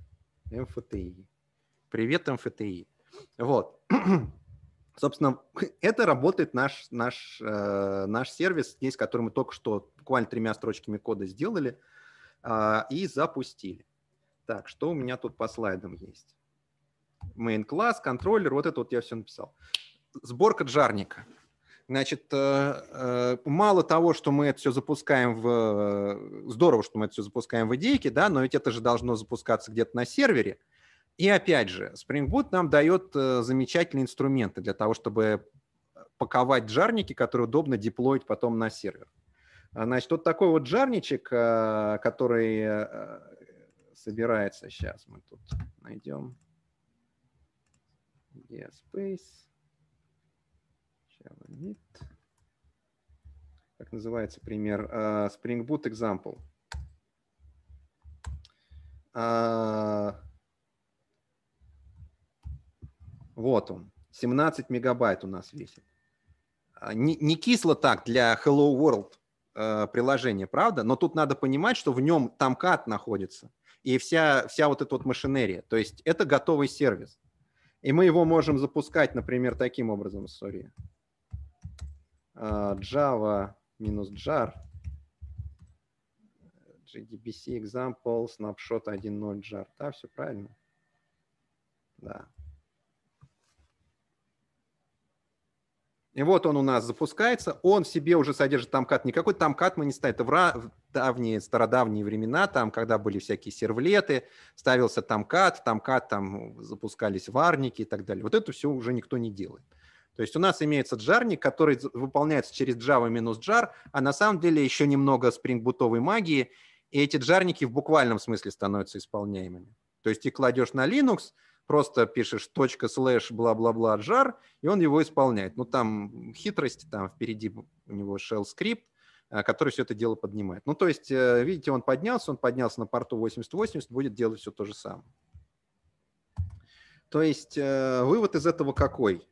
Speaker 1: MFTI. Привет, MFTI. Вот. Собственно, это работает наш, наш, э, наш сервис здесь, который мы только что буквально тремя строчками кода сделали э, и запустили. Так, что у меня тут по слайдам есть? Main класс, контроллер, вот это вот я все написал. Сборка джарника. Значит, э, э, мало того, что мы это все запускаем в... Э, здорово, что мы это все запускаем в идейке, да, но ведь это же должно запускаться где-то на сервере. И опять же, Spring Boot нам дает замечательные инструменты для того, чтобы паковать жарники, которые удобно деплоить потом на сервер. А, значит, вот такой вот жарничек, который собирается... Сейчас мы тут найдем. Yeah, space. Java Meet. Как называется пример? Uh, Spring Boot Example. Uh, вот он. 17 мегабайт у нас весит. А, не, не кисло так для Hello World э, приложения, правда? Но тут надо понимать, что в нем там кат находится. И вся, вся вот эта вот машинерия. То есть это готовый сервис. И мы его можем запускать, например, таким образом, сори. А, Java минус jar GDBC example snapshot 1.0 jar. Да, все правильно? Да. И вот он у нас запускается. Он в себе уже содержит тамкат. Никакой тамкат мы не ставим. Это в давние, стародавние времена, там, когда были всякие сервлеты, ставился тамкат, в тамкат там запускались варники и так далее. Вот это все уже никто не делает. То есть у нас имеется джарник, который выполняется через Java минус джар, а на самом деле еще немного спрингбутовой магии, и эти джарники в буквальном смысле становятся исполняемыми. То есть ты кладешь на Linux, просто пишешь точка слэш бла-бла-бла джар, и он его исполняет. Ну там хитрость, там впереди у него shell скрипт, э, который все это дело поднимает. Ну, то есть, э, видите, он поднялся, он поднялся на порту 8080, будет делать все то же самое. То есть, э, вывод из этого какой?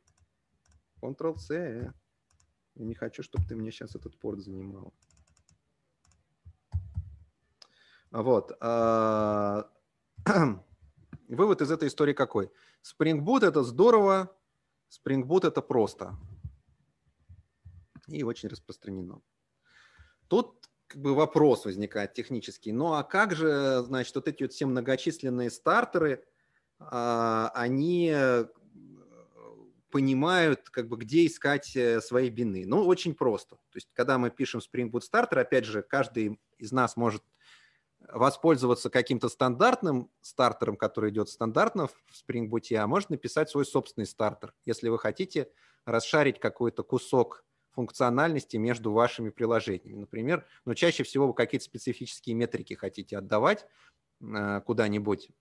Speaker 1: Ctrl-C. Я не хочу, чтобы ты мне сейчас этот порт занимал. А вот. А, вывод из этой истории какой? Spring Boot — это здорово, Spring Boot — это просто. И очень распространено. Тут как бы вопрос возникает технический. Ну а как же, значит, вот эти вот все многочисленные стартеры, а, они понимают, как бы, где искать э, свои бины. Ну, очень просто. То есть, когда мы пишем Spring Boot Starter, опять же, каждый из нас может воспользоваться каким-то стандартным стартером, который идет стандартно в Spring Boot, а может написать свой собственный стартер, если вы хотите расшарить какой-то кусок функциональности между вашими приложениями. Например, но ну, чаще всего вы какие-то специфические метрики хотите отдавать э, куда-нибудь,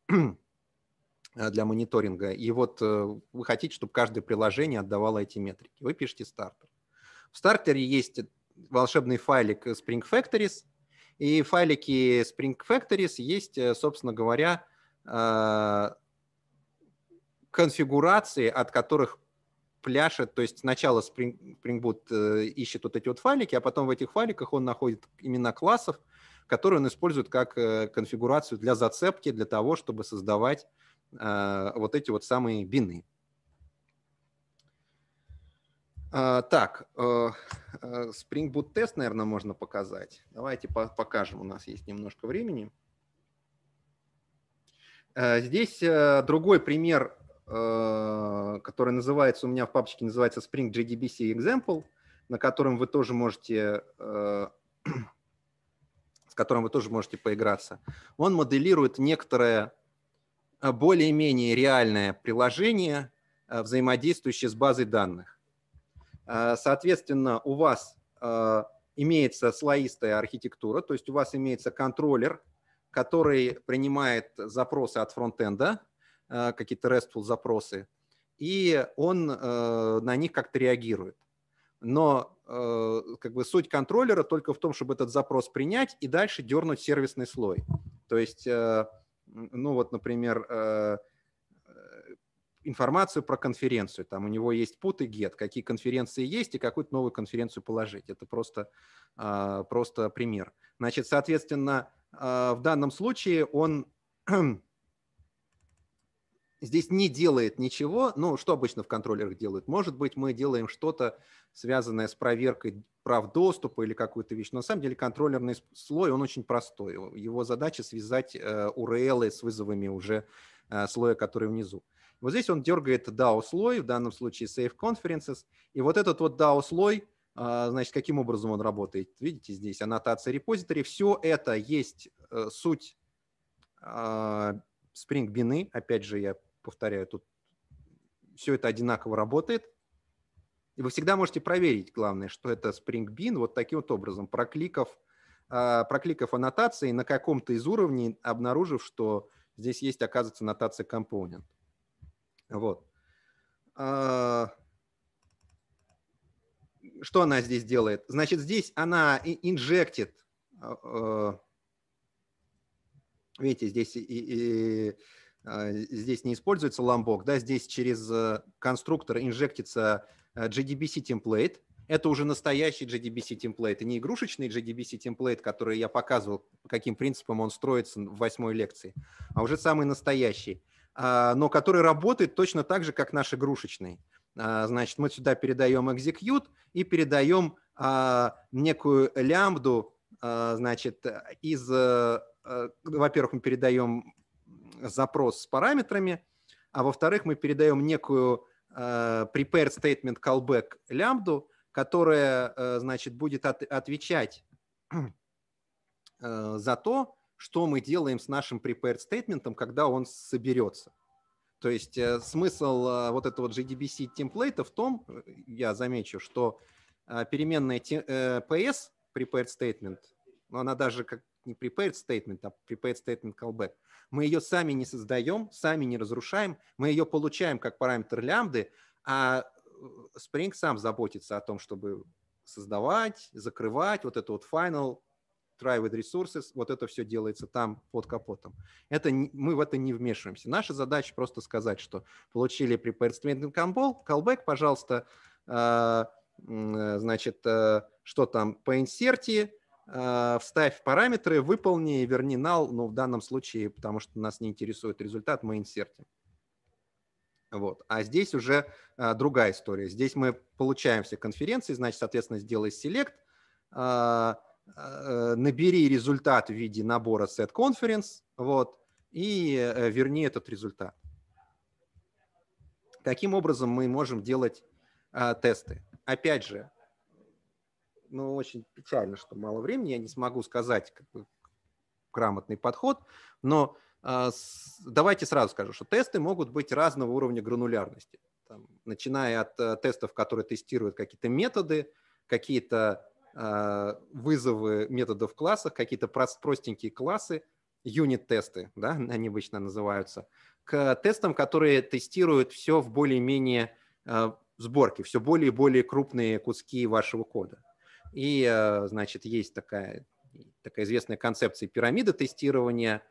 Speaker 1: Э, для мониторинга. И вот э, вы хотите, чтобы каждое приложение отдавало эти метрики. Вы пишете стартер. В стартере есть волшебный файлик Spring Factories, и файлики Spring Factories есть, э, собственно говоря, конфигурации, от которых пляшет, то есть сначала Spring, Spring Boot ищет вот эти вот файлики, а потом в этих файликах он находит имена классов, которые он использует как конфигурацию для зацепки, для того, чтобы создавать а, вот эти вот самые бины. А, так, э, э, Spring Boot тест, наверное, можно показать. Давайте покажем, у нас есть немножко времени. Э, здесь другой пример, который называется, у меня в папочке называется Spring JDBC Example, на котором вы тоже можете с которым вы тоже можете поиграться. Он моделирует некоторое Э, более-менее реальное приложение, э, взаимодействующее с базой данных. Э, соответственно, у вас имеется слоистая архитектура, то есть у вас имеется контроллер, который принимает запросы от фронтенда, какие-то RESTful запросы, и он на них как-то реагирует. Но как бы суть контроллера только в том, чтобы этот запрос принять и дальше дернуть сервисный слой. То есть ну вот, например, э, э, информацию про конференцию. Там у него есть put и get, какие конференции есть и какую-то новую конференцию положить. Это просто, а, просто пример. Значит, соответственно, а, в данном случае он здесь не делает ничего. Ну, что обычно в контроллерах делают? Может быть, мы делаем что-то, связанное с проверкой прав доступа или какую-то вещь. Но на самом деле контроллерный слой, он очень простой. Его задача связать э, URL с вызовами уже э, слоя, который внизу. Вот здесь он дергает DAO-слой, в данном случае Safe Conferences. И вот этот вот DAO-слой, а, значит, каким образом он работает? Видите здесь аннотация репозитории. Все это есть э, суть а, Spring Бины. Опять же, я повторяю, тут все это одинаково работает. И вы всегда можете проверить, главное, что это Spring Bean вот таким вот образом, прокликав, а, прокликав аннотации на каком-то из уровней, обнаружив, что здесь есть, оказывается, аннотация компонент Вот. А, что она здесь делает? Значит, здесь она инжектит, а, видите, здесь а, здесь не используется ламбок, да, здесь через э, конструктор инжектится JDBC э, темплейт, это уже настоящий JDBC темплейт, и не игрушечный JDBC темплейт, который я показывал, каким принципом он строится в восьмой лекции, а уже самый настоящий, а, но который работает точно так же, как наш игрушечный. А, значит, мы сюда передаем execute и передаем некую лямбду, значит, из, э, во-первых, мы передаем запрос с параметрами, а во-вторых, мы передаем некую э, prepared statement callback лямбду, которая, э, значит, будет от, отвечать э, за то, что мы делаем с нашим prepared statement, когда он соберется. То есть смысл вот этого JDBC темплейта в том, я замечу, что переменная PS, prepared statement, но она даже как не prepared statement, а prepared statement callback. Мы ее сами не создаем, сами не разрушаем, мы ее получаем как параметр лямбды, а э, Spring сам заботится о том, чтобы создавать, закрывать, вот это вот final, try with resources, вот это все делается там под капотом. Это не, мы в это не вмешиваемся. Наша задача просто сказать, что получили prepared statement callback, пожалуйста, э, э, значит, что там по инсерте, а, вставь параметры, выполни, верни null, но ну, в данном случае, потому что нас не интересует результат, мы инсертим. Вот. А здесь уже а, другая история. Здесь мы получаем все конференции, значит, соответственно, сделай select, а, а, набери результат в виде набора set conference, вот, и э, верни этот результат. Таким образом мы можем делать а, тесты. Опять же, ну, очень печально, что мало времени, я не смогу сказать как бы, грамотный подход, но э, с, давайте сразу скажу, что тесты могут быть разного уровня гранулярности, там, начиная от э, тестов, которые тестируют какие-то методы, какие-то э, вызовы методов в классах, какие-то прост, простенькие классы, юнит-тесты, да, они обычно называются, к тестам, которые тестируют все в более-менее э, сборке, все более и более крупные куски вашего кода. И, э, значит, есть такая, такая известная концепция пирамиды тестирования,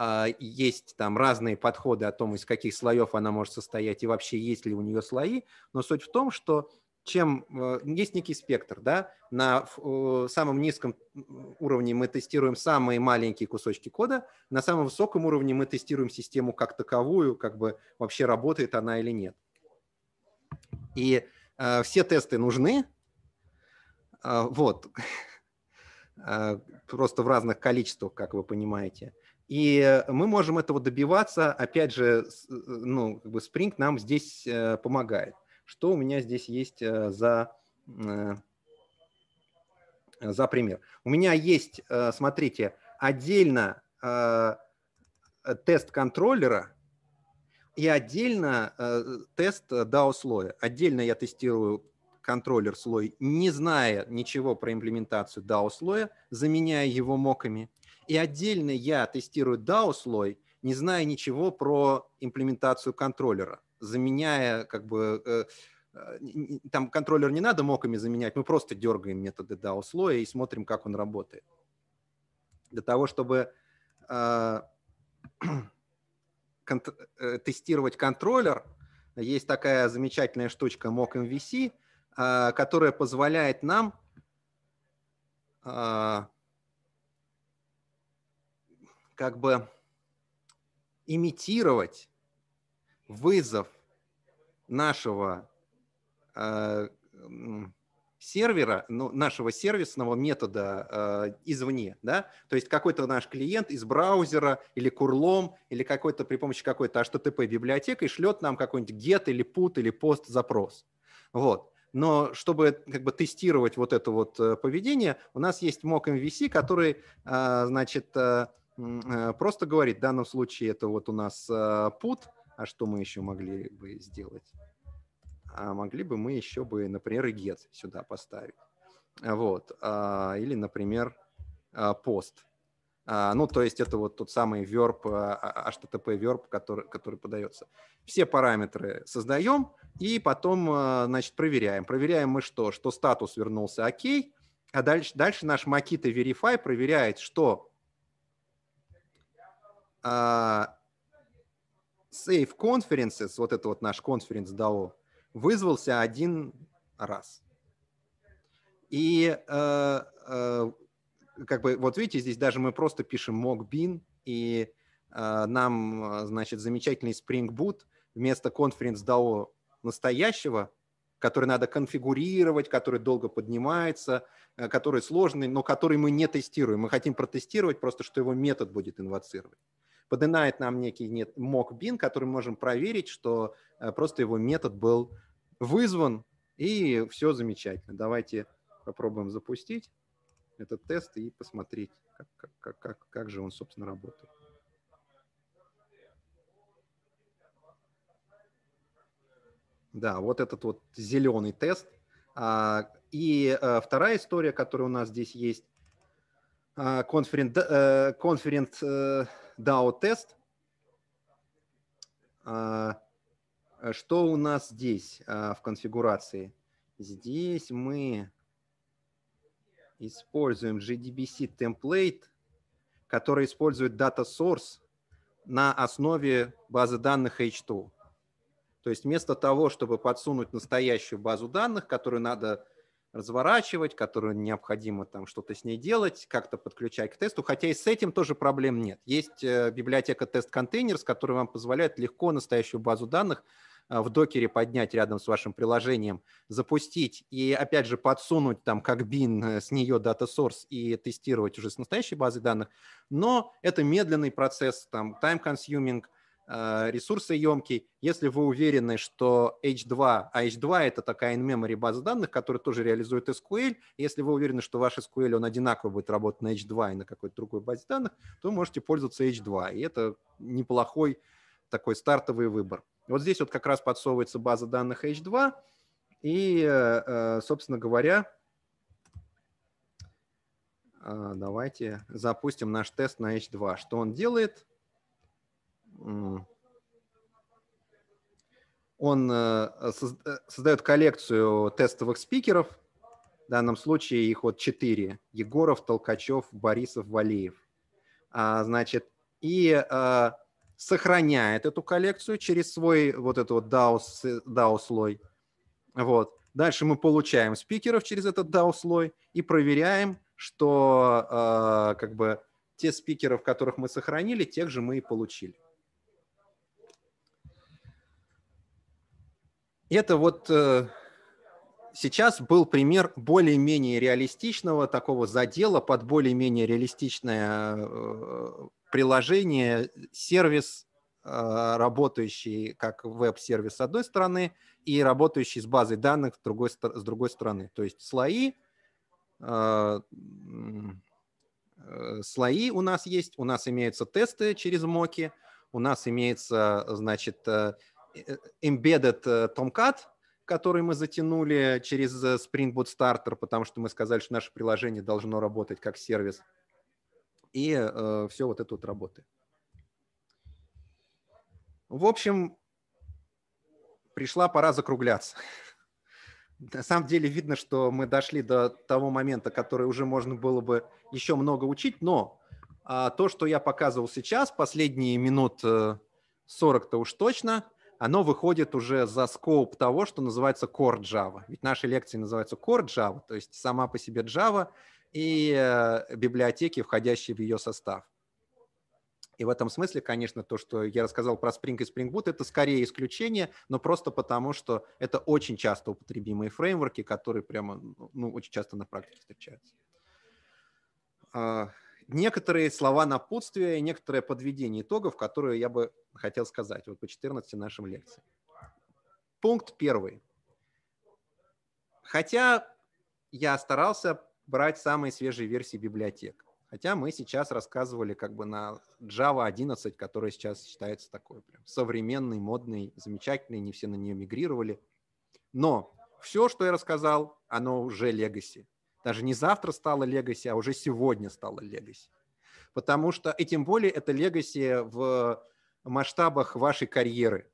Speaker 1: а, есть там разные подходы о том, из каких слоев она может состоять и вообще есть ли у нее слои, но суть в том, что чем э, есть некий спектр, да, на самом низком уровне мы тестируем самые маленькие кусочки кода, на самом высоком уровне мы тестируем систему как таковую, как бы вообще работает она или нет. И э, все тесты нужны, а, вот. А, просто в разных количествах, как вы понимаете. И мы можем этого добиваться. Опять же, ну, как бы Spring нам здесь э, помогает. Что у меня здесь есть э, за, э, за пример? У меня есть, смотрите, отдельно тест контроллера и отдельно тест DAO-слоя. Отдельно я тестирую контроллер слой, не зная ничего про имплементацию DAO слоя, заменяя его моками. И отдельно я тестирую DAO слой, не зная ничего про имплементацию контроллера, заменяя как бы э, э, там контроллер не надо моками заменять, мы просто дергаем методы DAO слоя и смотрим, как он работает. Для того, чтобы э, тестировать контроллер, есть такая замечательная штучка MockMVC, MVC, а, которая позволяет нам а, как бы имитировать вызов нашего а, сервера, ну, нашего сервисного метода э, извне, да, то есть какой-то наш клиент из браузера или курлом или какой-то при помощи какой-то HTTP библиотеки шлет нам какой-нибудь get или put или post запрос. Вот. Но чтобы как бы тестировать вот это вот э, поведение, у нас есть Mock MVC, который, а, значит, э, э, просто говорит, в данном случае это вот у нас put, а что мы еще могли бы сделать? А могли бы мы еще бы, например, get сюда поставить. Вот. А, или, например, пост а, ну, то есть это вот тот самый верб, а, а, HTTP верб, который, который подается. Все параметры создаем и потом, значит, проверяем. Проверяем мы что? Что статус вернулся окей, а дальше, дальше наш Makita Verify проверяет, что uh, Save Conferences, вот это вот наш конференц DAO, вызвался один раз. И uh, uh, как бы, вот видите, здесь даже мы просто пишем Mock mockbin, и э, нам, а, значит, замечательный Spring Boot вместо Conference DAO настоящего, который надо конфигурировать, который долго поднимается, э, который сложный, но который мы не тестируем. Мы хотим протестировать просто, что его метод будет инвоцировать. Подынает нам некий нет, mockbin, который мы можем проверить, что э, просто его метод был вызван, и все замечательно. Давайте попробуем запустить этот тест и посмотреть, как, как, как, как же он, собственно, работает. Да, вот этот вот зеленый тест. А, и э, вторая история, которая у нас здесь есть, Conferent, Conferent DAO тест. А, что у нас здесь а, в конфигурации? Здесь мы используем GDBC темплейт, который использует data source на основе базы данных H2. То есть вместо того, чтобы подсунуть настоящую базу данных, которую надо разворачивать, которую необходимо там что-то с ней делать, как-то подключать к тесту, хотя и с этим тоже проблем нет. Есть э, библиотека тест-контейнер, с которой вам позволяет легко настоящую базу данных а, в докере поднять рядом с вашим приложением, запустить и, опять же, подсунуть там как бин э, с нее data source и тестировать уже с настоящей базы данных. Но это медленный процесс, там, time-consuming, э, ресурсоемкий. Если вы уверены, что H2, а H2 это такая in-memory база данных, которая тоже реализует SQL, если вы уверены, что ваш SQL он одинаково будет работать на H2 и на какой-то другой базе данных, то можете пользоваться H2. И это неплохой такой стартовый выбор. Вот здесь вот как раз подсовывается база данных H2, и, э, собственно говоря, э, давайте запустим наш тест на H2. Что он делает? Он э, создает коллекцию тестовых спикеров. В данном случае их вот четыре. Егоров, Толкачев, Борисов, Валеев. А, значит, и сохраняет эту коллекцию через свой вот этот вот DAO-слой. DAO слой вот. Дальше мы получаем спикеров через этот DAO-слой и проверяем, что э, как бы те спикеров, которых мы сохранили, тех же мы и получили. Это вот э, сейчас был пример более-менее реалистичного такого задела под более-менее реалистичное э, приложение, сервис, а, работающий как веб-сервис с одной стороны и работающий с базой данных с другой, с другой стороны. То есть слои, а, э, слои у нас есть, у нас имеются тесты через моки, у нас имеется, значит, э, э, embedded Tomcat, который мы затянули через Spring Boot Starter, потому что мы сказали, что наше приложение должно работать как сервис и э, все вот это вот работы. В общем, пришла пора закругляться. На самом деле видно, что мы дошли до того момента, который уже можно было бы еще много учить, но а, то, что я показывал сейчас, последние минут 40-то э, уж точно, оно выходит уже за скоп того, что называется Core Java. Ведь наши лекции называются Core Java, то есть сама по себе Java – и э, библиотеки, входящие в ее состав. И в этом смысле, конечно, то, что я рассказал про Spring и Spring Boot, это скорее исключение, но просто потому, что это очень часто употребимые фреймворки, которые прямо ну, ну очень часто на практике встречаются. А, некоторые слова напутствия и некоторое подведение итогов, которые я бы хотел сказать вот по 14 нашим лекциям. Пункт первый. Хотя я старался брать самые свежие версии библиотек. Хотя мы сейчас рассказывали как бы на Java 11, которая сейчас считается такой прям современной, модной, замечательной, не все на нее мигрировали. Но все, что я рассказал, оно уже легаси. Даже не завтра стало легаси, а уже сегодня стало легаси. Потому что, и тем более, это легаси в масштабах вашей карьеры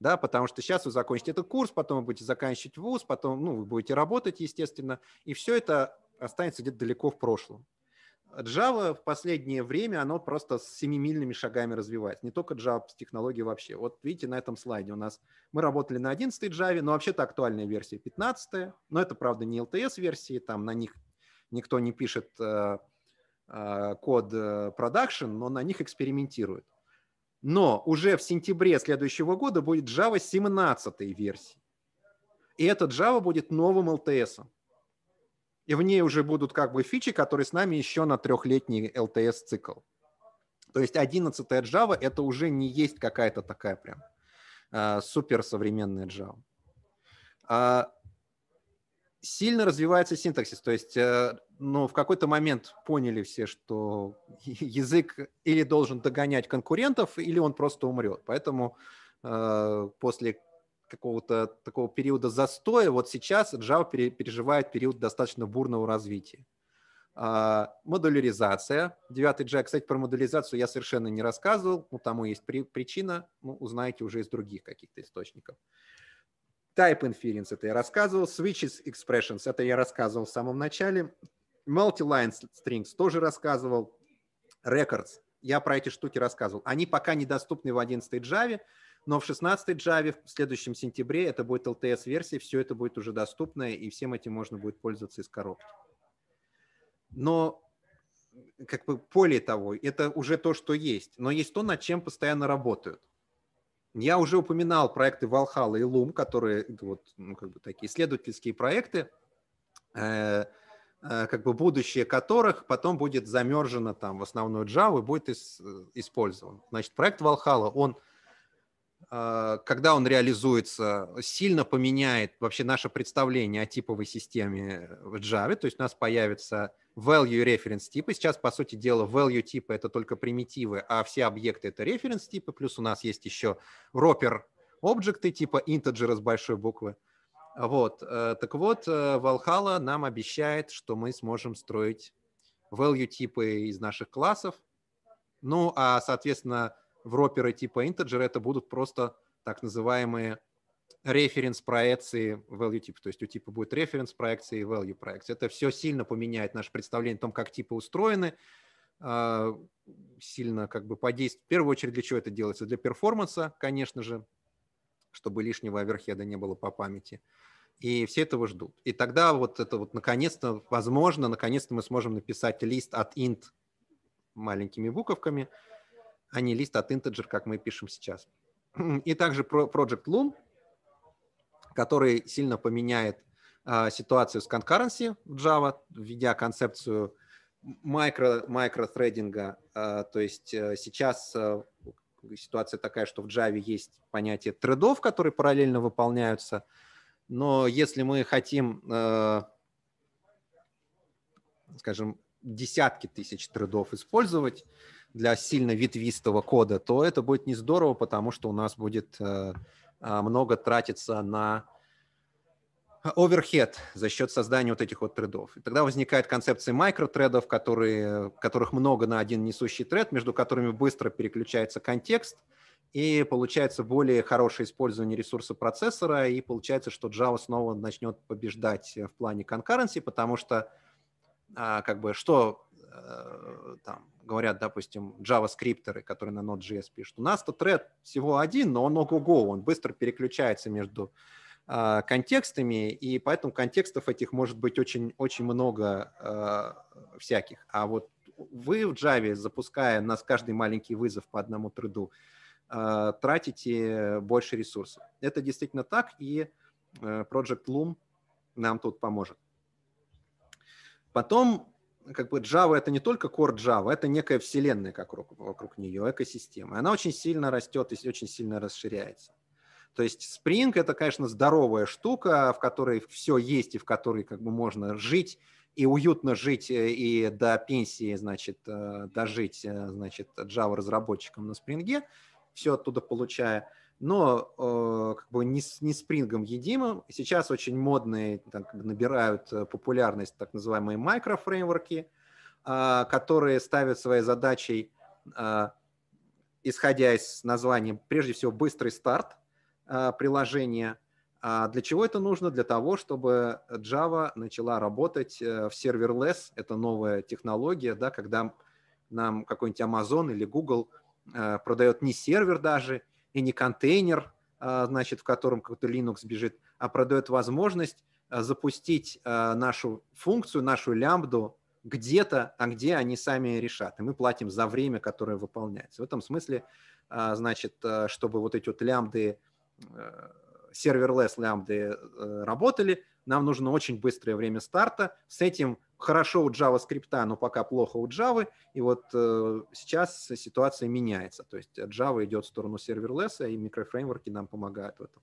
Speaker 1: да, потому что сейчас вы закончите этот курс, потом вы будете заканчивать вуз, потом, ну, вы будете работать, естественно, и все это останется где-то далеко в прошлом. Java в последнее время, оно просто с семимильными шагами развивается. Не только Java с технологией вообще. Вот видите, на этом слайде у нас мы работали на 11-й Java, но вообще-то актуальная версия 15-я. Но это, правда, не LTS-версии, там на них никто не пишет э, э, код продакшн, э, но на них экспериментируют. Но уже в сентябре следующего года будет Java 17 версии. И эта Java будет новым LTS. И в ней уже будут как бы фичи, которые с нами еще на трехлетний LTS-цикл. То есть 11 Java — это уже не есть какая-то такая прям э, суперсовременная Java. Э, сильно развивается синтаксис. То есть э, но в какой-то момент поняли все, что язык или должен догонять конкурентов, или он просто умрет. Поэтому э, после какого-то такого периода застоя вот сейчас Java пере, переживает период достаточно бурного развития. Э, модуляризация. Девятый J, кстати, про модуляризацию я совершенно не рассказывал, но тому есть при, причина, ну, узнаете уже из других каких-то источников. Type inference это я рассказывал, switches expressions это я рассказывал в самом начале, Multi-line strings тоже рассказывал. Records. Я про эти штуки рассказывал. Они пока недоступны в 11 Java, но в 16 Java в следующем сентябре это будет LTS-версия, все это будет уже доступно, и всем этим можно будет пользоваться из коробки. Но как бы более того, это уже то, что есть, но есть то, над чем постоянно работают. Я уже упоминал проекты Valhalla и Loom, которые вот, ну, как бы такие исследовательские проекты, э, Э, как бы будущее которых потом будет замержено там в основную Java и будет э, использован. Значит, проект Valhalla, он, э, когда он реализуется, сильно поменяет вообще наше представление о типовой системе в Java, то есть у нас появится value reference типы. Сейчас, по сути дела, value типы — это только примитивы, а все объекты — это reference типы, плюс у нас есть еще ропер объекты типа integer с большой буквы — вот, э, так вот, э, Valhalla нам обещает, что мы сможем строить value-типы из наших классов. Ну, а, соответственно, в роперы типа integer это будут просто так называемые референс-проекции value-тип. То есть у типа будет референс-проекция и value-проекция. Это все сильно поменяет наше представление о том, как типы устроены, э, сильно как бы подействует. В первую очередь для чего это делается? Для перформанса, конечно же, чтобы лишнего оверхеда не было по памяти. И все этого ждут. И тогда вот это вот наконец-то, возможно, наконец-то мы сможем написать лист от int маленькими буковками, а не лист от integer, как мы пишем сейчас. И также Project Loom, который сильно поменяет а, ситуацию с concurrency в Java, введя концепцию микро, микротрейдинга. А, то есть а, сейчас э, ситуация такая, что в Java есть понятие тредов, которые параллельно выполняются, но если мы хотим, э, скажем, десятки тысяч тредов использовать для сильно ветвистого кода, то это будет не здорово, потому что у нас будет э, э, много тратиться на оверхед за счет создания вот этих вот тредов. И тогда возникает концепция микротредов, которые, которых много на один несущий тред, между которыми быстро переключается контекст, и получается более хорошее использование ресурса процессора, и получается, что Java снова начнет побеждать в плане конкуренции, потому что а, как бы что э, там говорят, допустим, JavaScriptеры, которые на Node.js пишут. У нас-то тред всего один, но он ого-го, он быстро переключается между а, контекстами, и поэтому контекстов этих может быть очень-очень много э, всяких. А вот вы в Java, запуская нас каждый маленький вызов по одному труду, э, а, тратите больше ресурсов. Это действительно так, и Project Loom нам тут поможет. Потом как бы Java это не только core Java, это некая вселенная как вокруг, вокруг нее, экосистема. Она очень сильно растет и очень сильно расширяется. То есть Spring это, конечно, здоровая штука, в которой все есть и в которой как бы можно жить и уютно жить э, и до пенсии, значит, э, дожить, э, значит, Java разработчиком на Spring, все оттуда получая но э, как бы не, не спрингом единым. Сейчас очень модные так, набирают популярность так называемые микрофреймворки, э, которые ставят своей задачей, э, исходя из названия, прежде всего быстрый старт. А, приложение. А для чего это нужно? Для того, чтобы Java начала работать э, в serverless. Это новая технология, да, когда нам какой-нибудь Amazon или Google э, продает не сервер даже и не контейнер, а, значит, в котором какой-то Linux бежит, а продает возможность э, запустить нашу функцию, нашу лямбду где-то, а где они сами решат. И мы платим за время, которое выполняется. В этом смысле, а, значит, чтобы вот эти вот лямбды серверлесс лямбды э, работали, нам нужно очень быстрое время старта. С этим хорошо у JavaScript, но пока плохо у Java. И вот э, сейчас ситуация меняется. То есть Java идет в сторону серверлесса, и микрофреймворки нам помогают в этом.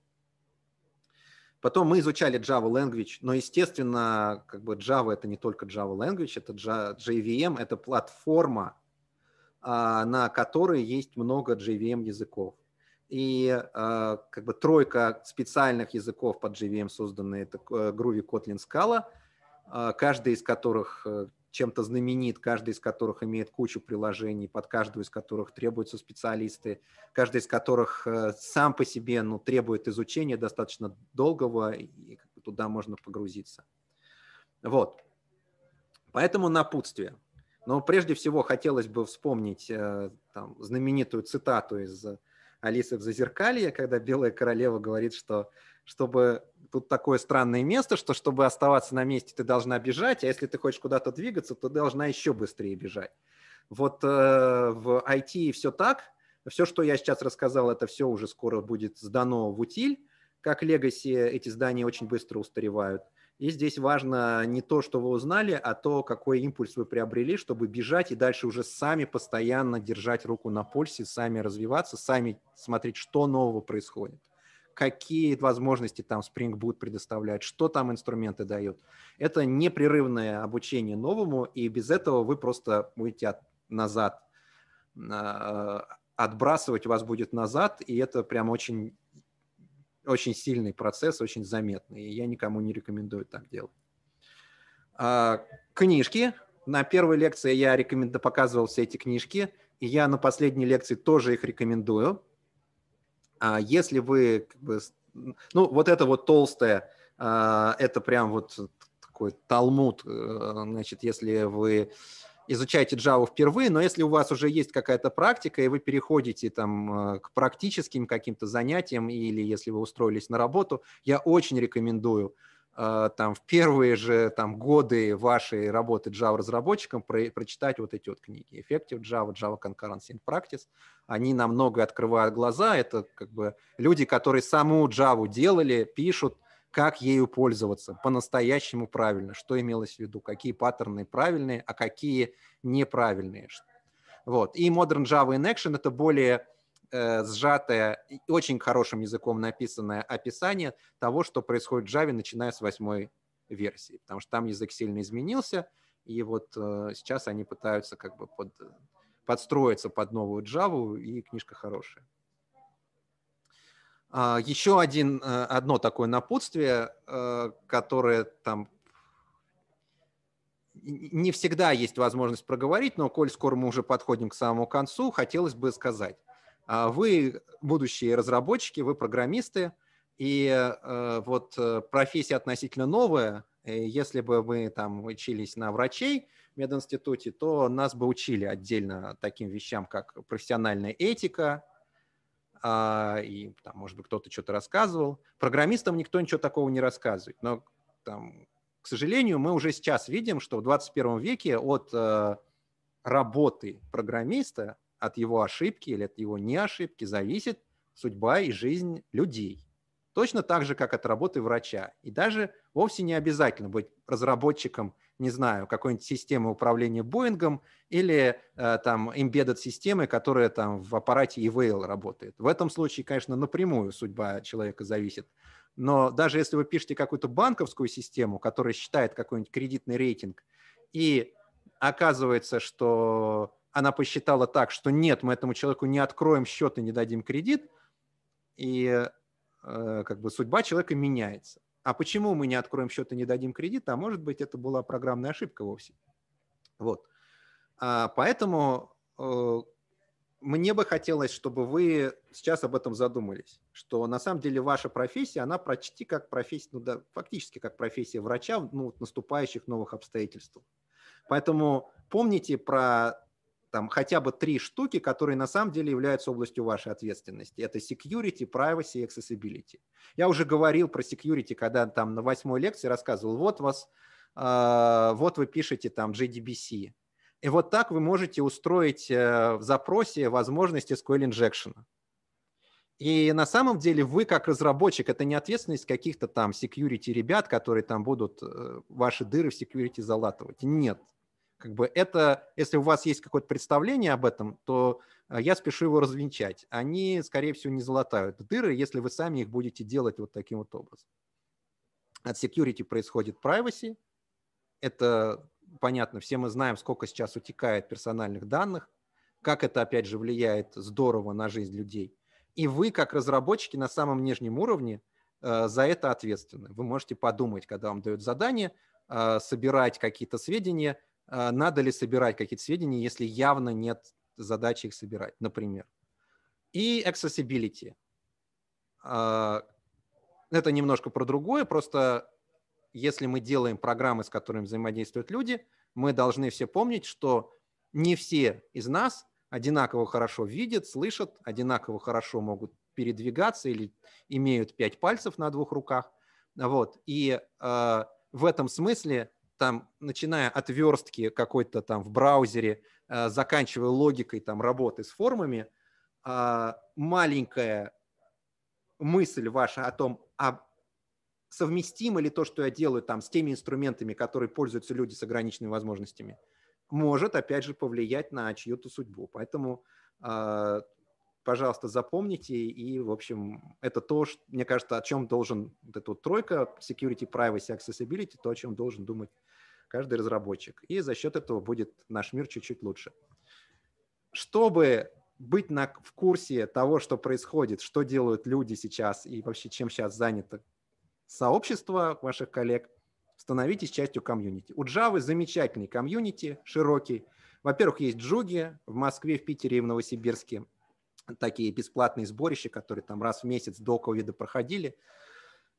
Speaker 1: Потом мы изучали Java Language, но, естественно, как бы Java — это не только Java Language, это JVM, это платформа, а, на которой есть много JVM-языков и а, как бы тройка специальных языков под JVM созданные, это Groovy, э, Kotlin, Scala, а, каждый из которых э, чем-то знаменит, каждый из которых имеет кучу приложений, под каждую из которых требуются специалисты, каждый из которых э, сам по себе ну, требует изучения достаточно долгого, и туда можно погрузиться. Вот. Поэтому напутствие. Но прежде всего хотелось бы вспомнить там, знаменитую цитату из Алисы в Зазеркалье, когда Белая Королева говорит, что чтобы тут такое странное место, что чтобы оставаться на месте, ты должна бежать, а если ты хочешь куда-то двигаться, то должна еще быстрее бежать. Вот э, в IT все так. Все, что я сейчас рассказал, это все уже скоро будет сдано в утиль. Как Legacy эти здания очень быстро устаревают – и здесь важно не то, что вы узнали, а то, какой импульс вы приобрели, чтобы бежать и дальше уже сами постоянно держать руку на пульсе, сами развиваться, сами смотреть, что нового происходит какие возможности там Spring Boot предоставляет, что там инструменты дают. Это непрерывное обучение новому, и без этого вы просто будете от, назад. А, отбрасывать вас будет назад, и это прям очень очень сильный процесс, очень заметный, и я никому не рекомендую так делать. А, книжки. На первой лекции я рекоменду... показывал все эти книжки, и я на последней лекции тоже их рекомендую. А, если вы... Как бы, ну, вот это вот толстое, а, это прям вот такой талмуд, э, значит, если вы изучаете Java впервые, но если у вас уже есть какая-то практика, и вы переходите там э, к практическим каким-то занятиям, или если вы устроились на работу, я очень рекомендую э, там в первые же там годы вашей работы Java-разработчиком про, прочитать вот эти вот книги. Effective Java, Java Concurrency in Practice. Они намного открывают глаза. Это как бы люди, которые саму Java делали, пишут, как ею пользоваться по-настоящему правильно, что имелось в виду, какие паттерны правильные, а какие неправильные. Вот. И Modern Java in Action — это более э, сжатое, очень хорошим языком написанное описание того, что происходит в Java, начиная с восьмой версии, потому что там язык сильно изменился, и вот э, сейчас они пытаются как бы под, подстроиться под новую Java, и книжка хорошая. А, Еще один, э, одно такое напутствие, э, которое там не всегда есть возможность проговорить, но коль скоро мы уже подходим к самому концу, хотелось бы сказать. А, вы будущие разработчики, вы программисты, и э, вот профессия относительно новая. Если бы мы там учились на врачей в мединституте, то нас бы учили отдельно таким вещам, как профессиональная этика, а, и там, может быть, кто-то что-то рассказывал. Программистам никто ничего такого не рассказывает, но там, к сожалению, мы уже сейчас видим, что в 21 веке от э, работы программиста, от его ошибки или от его неошибки зависит судьба и жизнь людей. Точно так же, как от работы врача. И даже вовсе не обязательно быть разработчиком, не знаю, какой-нибудь системы управления Боингом или э, там embedded системы, которая там в аппарате EVL работает. В этом случае, конечно, напрямую судьба человека зависит. Но даже если вы пишете какую-то банковскую систему, которая считает какой-нибудь кредитный рейтинг, и оказывается, что она посчитала так, что нет, мы этому человеку не откроем счет и не дадим кредит, и Э, как бы судьба человека меняется. А почему мы не откроем счет и не дадим кредит? А может быть, это была программная ошибка вовсе. Вот. А, поэтому э, мне бы хотелось, чтобы вы сейчас об этом задумались, что на самом деле ваша профессия, она почти как профессия, ну да, фактически как профессия врача ну, наступающих новых обстоятельств. Поэтому помните про там хотя бы три штуки, которые на самом деле являются областью вашей ответственности. Это security, privacy и accessibility. Я уже говорил про security, когда там на восьмой лекции рассказывал, вот вас, э, вот вы пишете там JDBC. И вот так вы можете устроить э, в запросе возможность SQL injection. И на самом деле вы как разработчик, это не ответственность каких-то там security ребят, которые там будут э, ваши дыры в security залатывать. Нет как бы это, если у вас есть какое-то представление об этом, то э, я спешу его развенчать. Они, скорее всего, не залатают дыры, если вы сами их будете делать вот таким вот образом. От security происходит privacy. Это понятно, все мы знаем, сколько сейчас утекает персональных данных, как это, опять же, влияет здорово на жизнь людей. И вы, как разработчики на самом нижнем уровне, э, за это ответственны. Вы можете подумать, когда вам дают задание, э, собирать какие-то сведения – а, надо ли собирать какие-то сведения, если явно нет задачи их собирать, например. И accessibility. А, это немножко про другое, просто если мы делаем программы, с которыми взаимодействуют люди, мы должны все помнить, что не все из нас одинаково хорошо видят, слышат, одинаково хорошо могут передвигаться или имеют пять пальцев на двух руках. Вот. И э, в этом смысле там, начиная от верстки какой-то там в браузере, э, заканчивая логикой там работы с формами, а, маленькая мысль ваша о том, а совместимо ли то, что я делаю там с теми инструментами, которые пользуются люди с ограниченными возможностями, может, опять же, повлиять на чью-то судьбу. Поэтому а, пожалуйста, запомните. И, в общем, это то, что, мне кажется, о чем должен вот эта вот тройка security, privacy, accessibility, то, о чем должен думать каждый разработчик. И за счет этого будет наш мир чуть-чуть лучше. Чтобы быть на, в курсе того, что происходит, что делают люди сейчас и вообще чем сейчас занято сообщество ваших коллег, становитесь частью комьюнити. У Java замечательный комьюнити, широкий. Во-первых, есть джуги в Москве, в Питере и в Новосибирске такие бесплатные сборища, которые там раз в месяц до ковида проходили.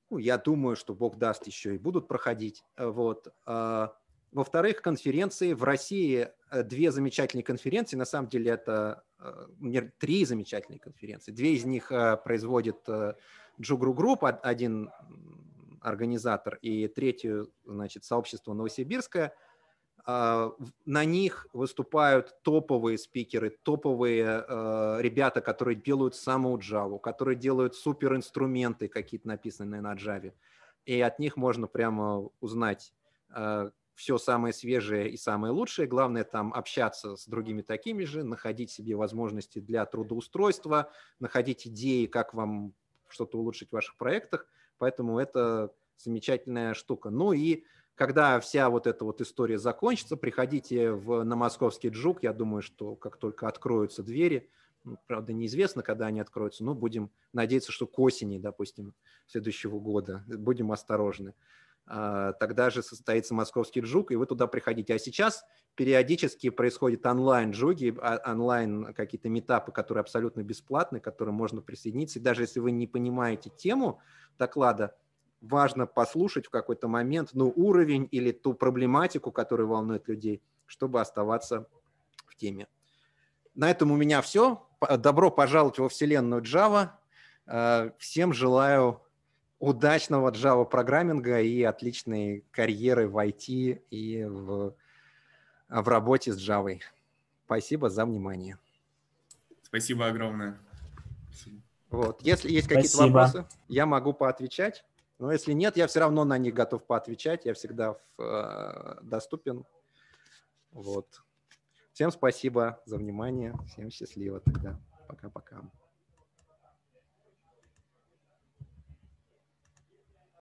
Speaker 1: Ну, я думаю, что бог даст еще и будут проходить. Э, вот. А, во-вторых, конференции. В России э, две замечательные конференции. На самом деле это э, три замечательные конференции. Две из них производит Джугру Групп, один организатор, и третью, значит, сообщество Новосибирское – а, на них выступают топовые спикеры, топовые э, ребята, которые делают саму Java, которые делают супер инструменты какие-то написанные на Java. И от них можно прямо узнать э, а, все самое свежее и самое лучшее. Главное там общаться с другими такими же, находить себе возможности для трудоустройства, находить идеи, как вам что-то улучшить в ваших проектах. Поэтому это замечательная штука. Ну и э, когда вся вот эта вот история закончится, приходите в, на московский джук. Я думаю, что как только откроются двери, ну, правда, неизвестно, когда они откроются, но будем надеяться, что к осени, допустим, следующего года. Будем осторожны. А, тогда же состоится московский джук, и вы туда приходите. А сейчас периодически происходят онлайн-джуги, а, онлайн какие-то метапы, которые абсолютно бесплатны, к которым можно присоединиться. И даже если вы не понимаете тему доклада, важно послушать в какой-то момент ну, уровень или ту проблематику, которая волнует людей, чтобы оставаться в теме. На этом у меня все. Добро пожаловать во вселенную Java. Э, всем желаю удачного Java программинга и отличной карьеры в IT и в, в работе с Java. Спасибо за внимание. Спасибо огромное. Вот. Если есть какие-то вопросы, я могу поотвечать. Но если нет, я все равно на них готов поотвечать. Я всегда в, э, доступен. Вот. Всем спасибо за внимание. Всем счастливо тогда. Пока-пока.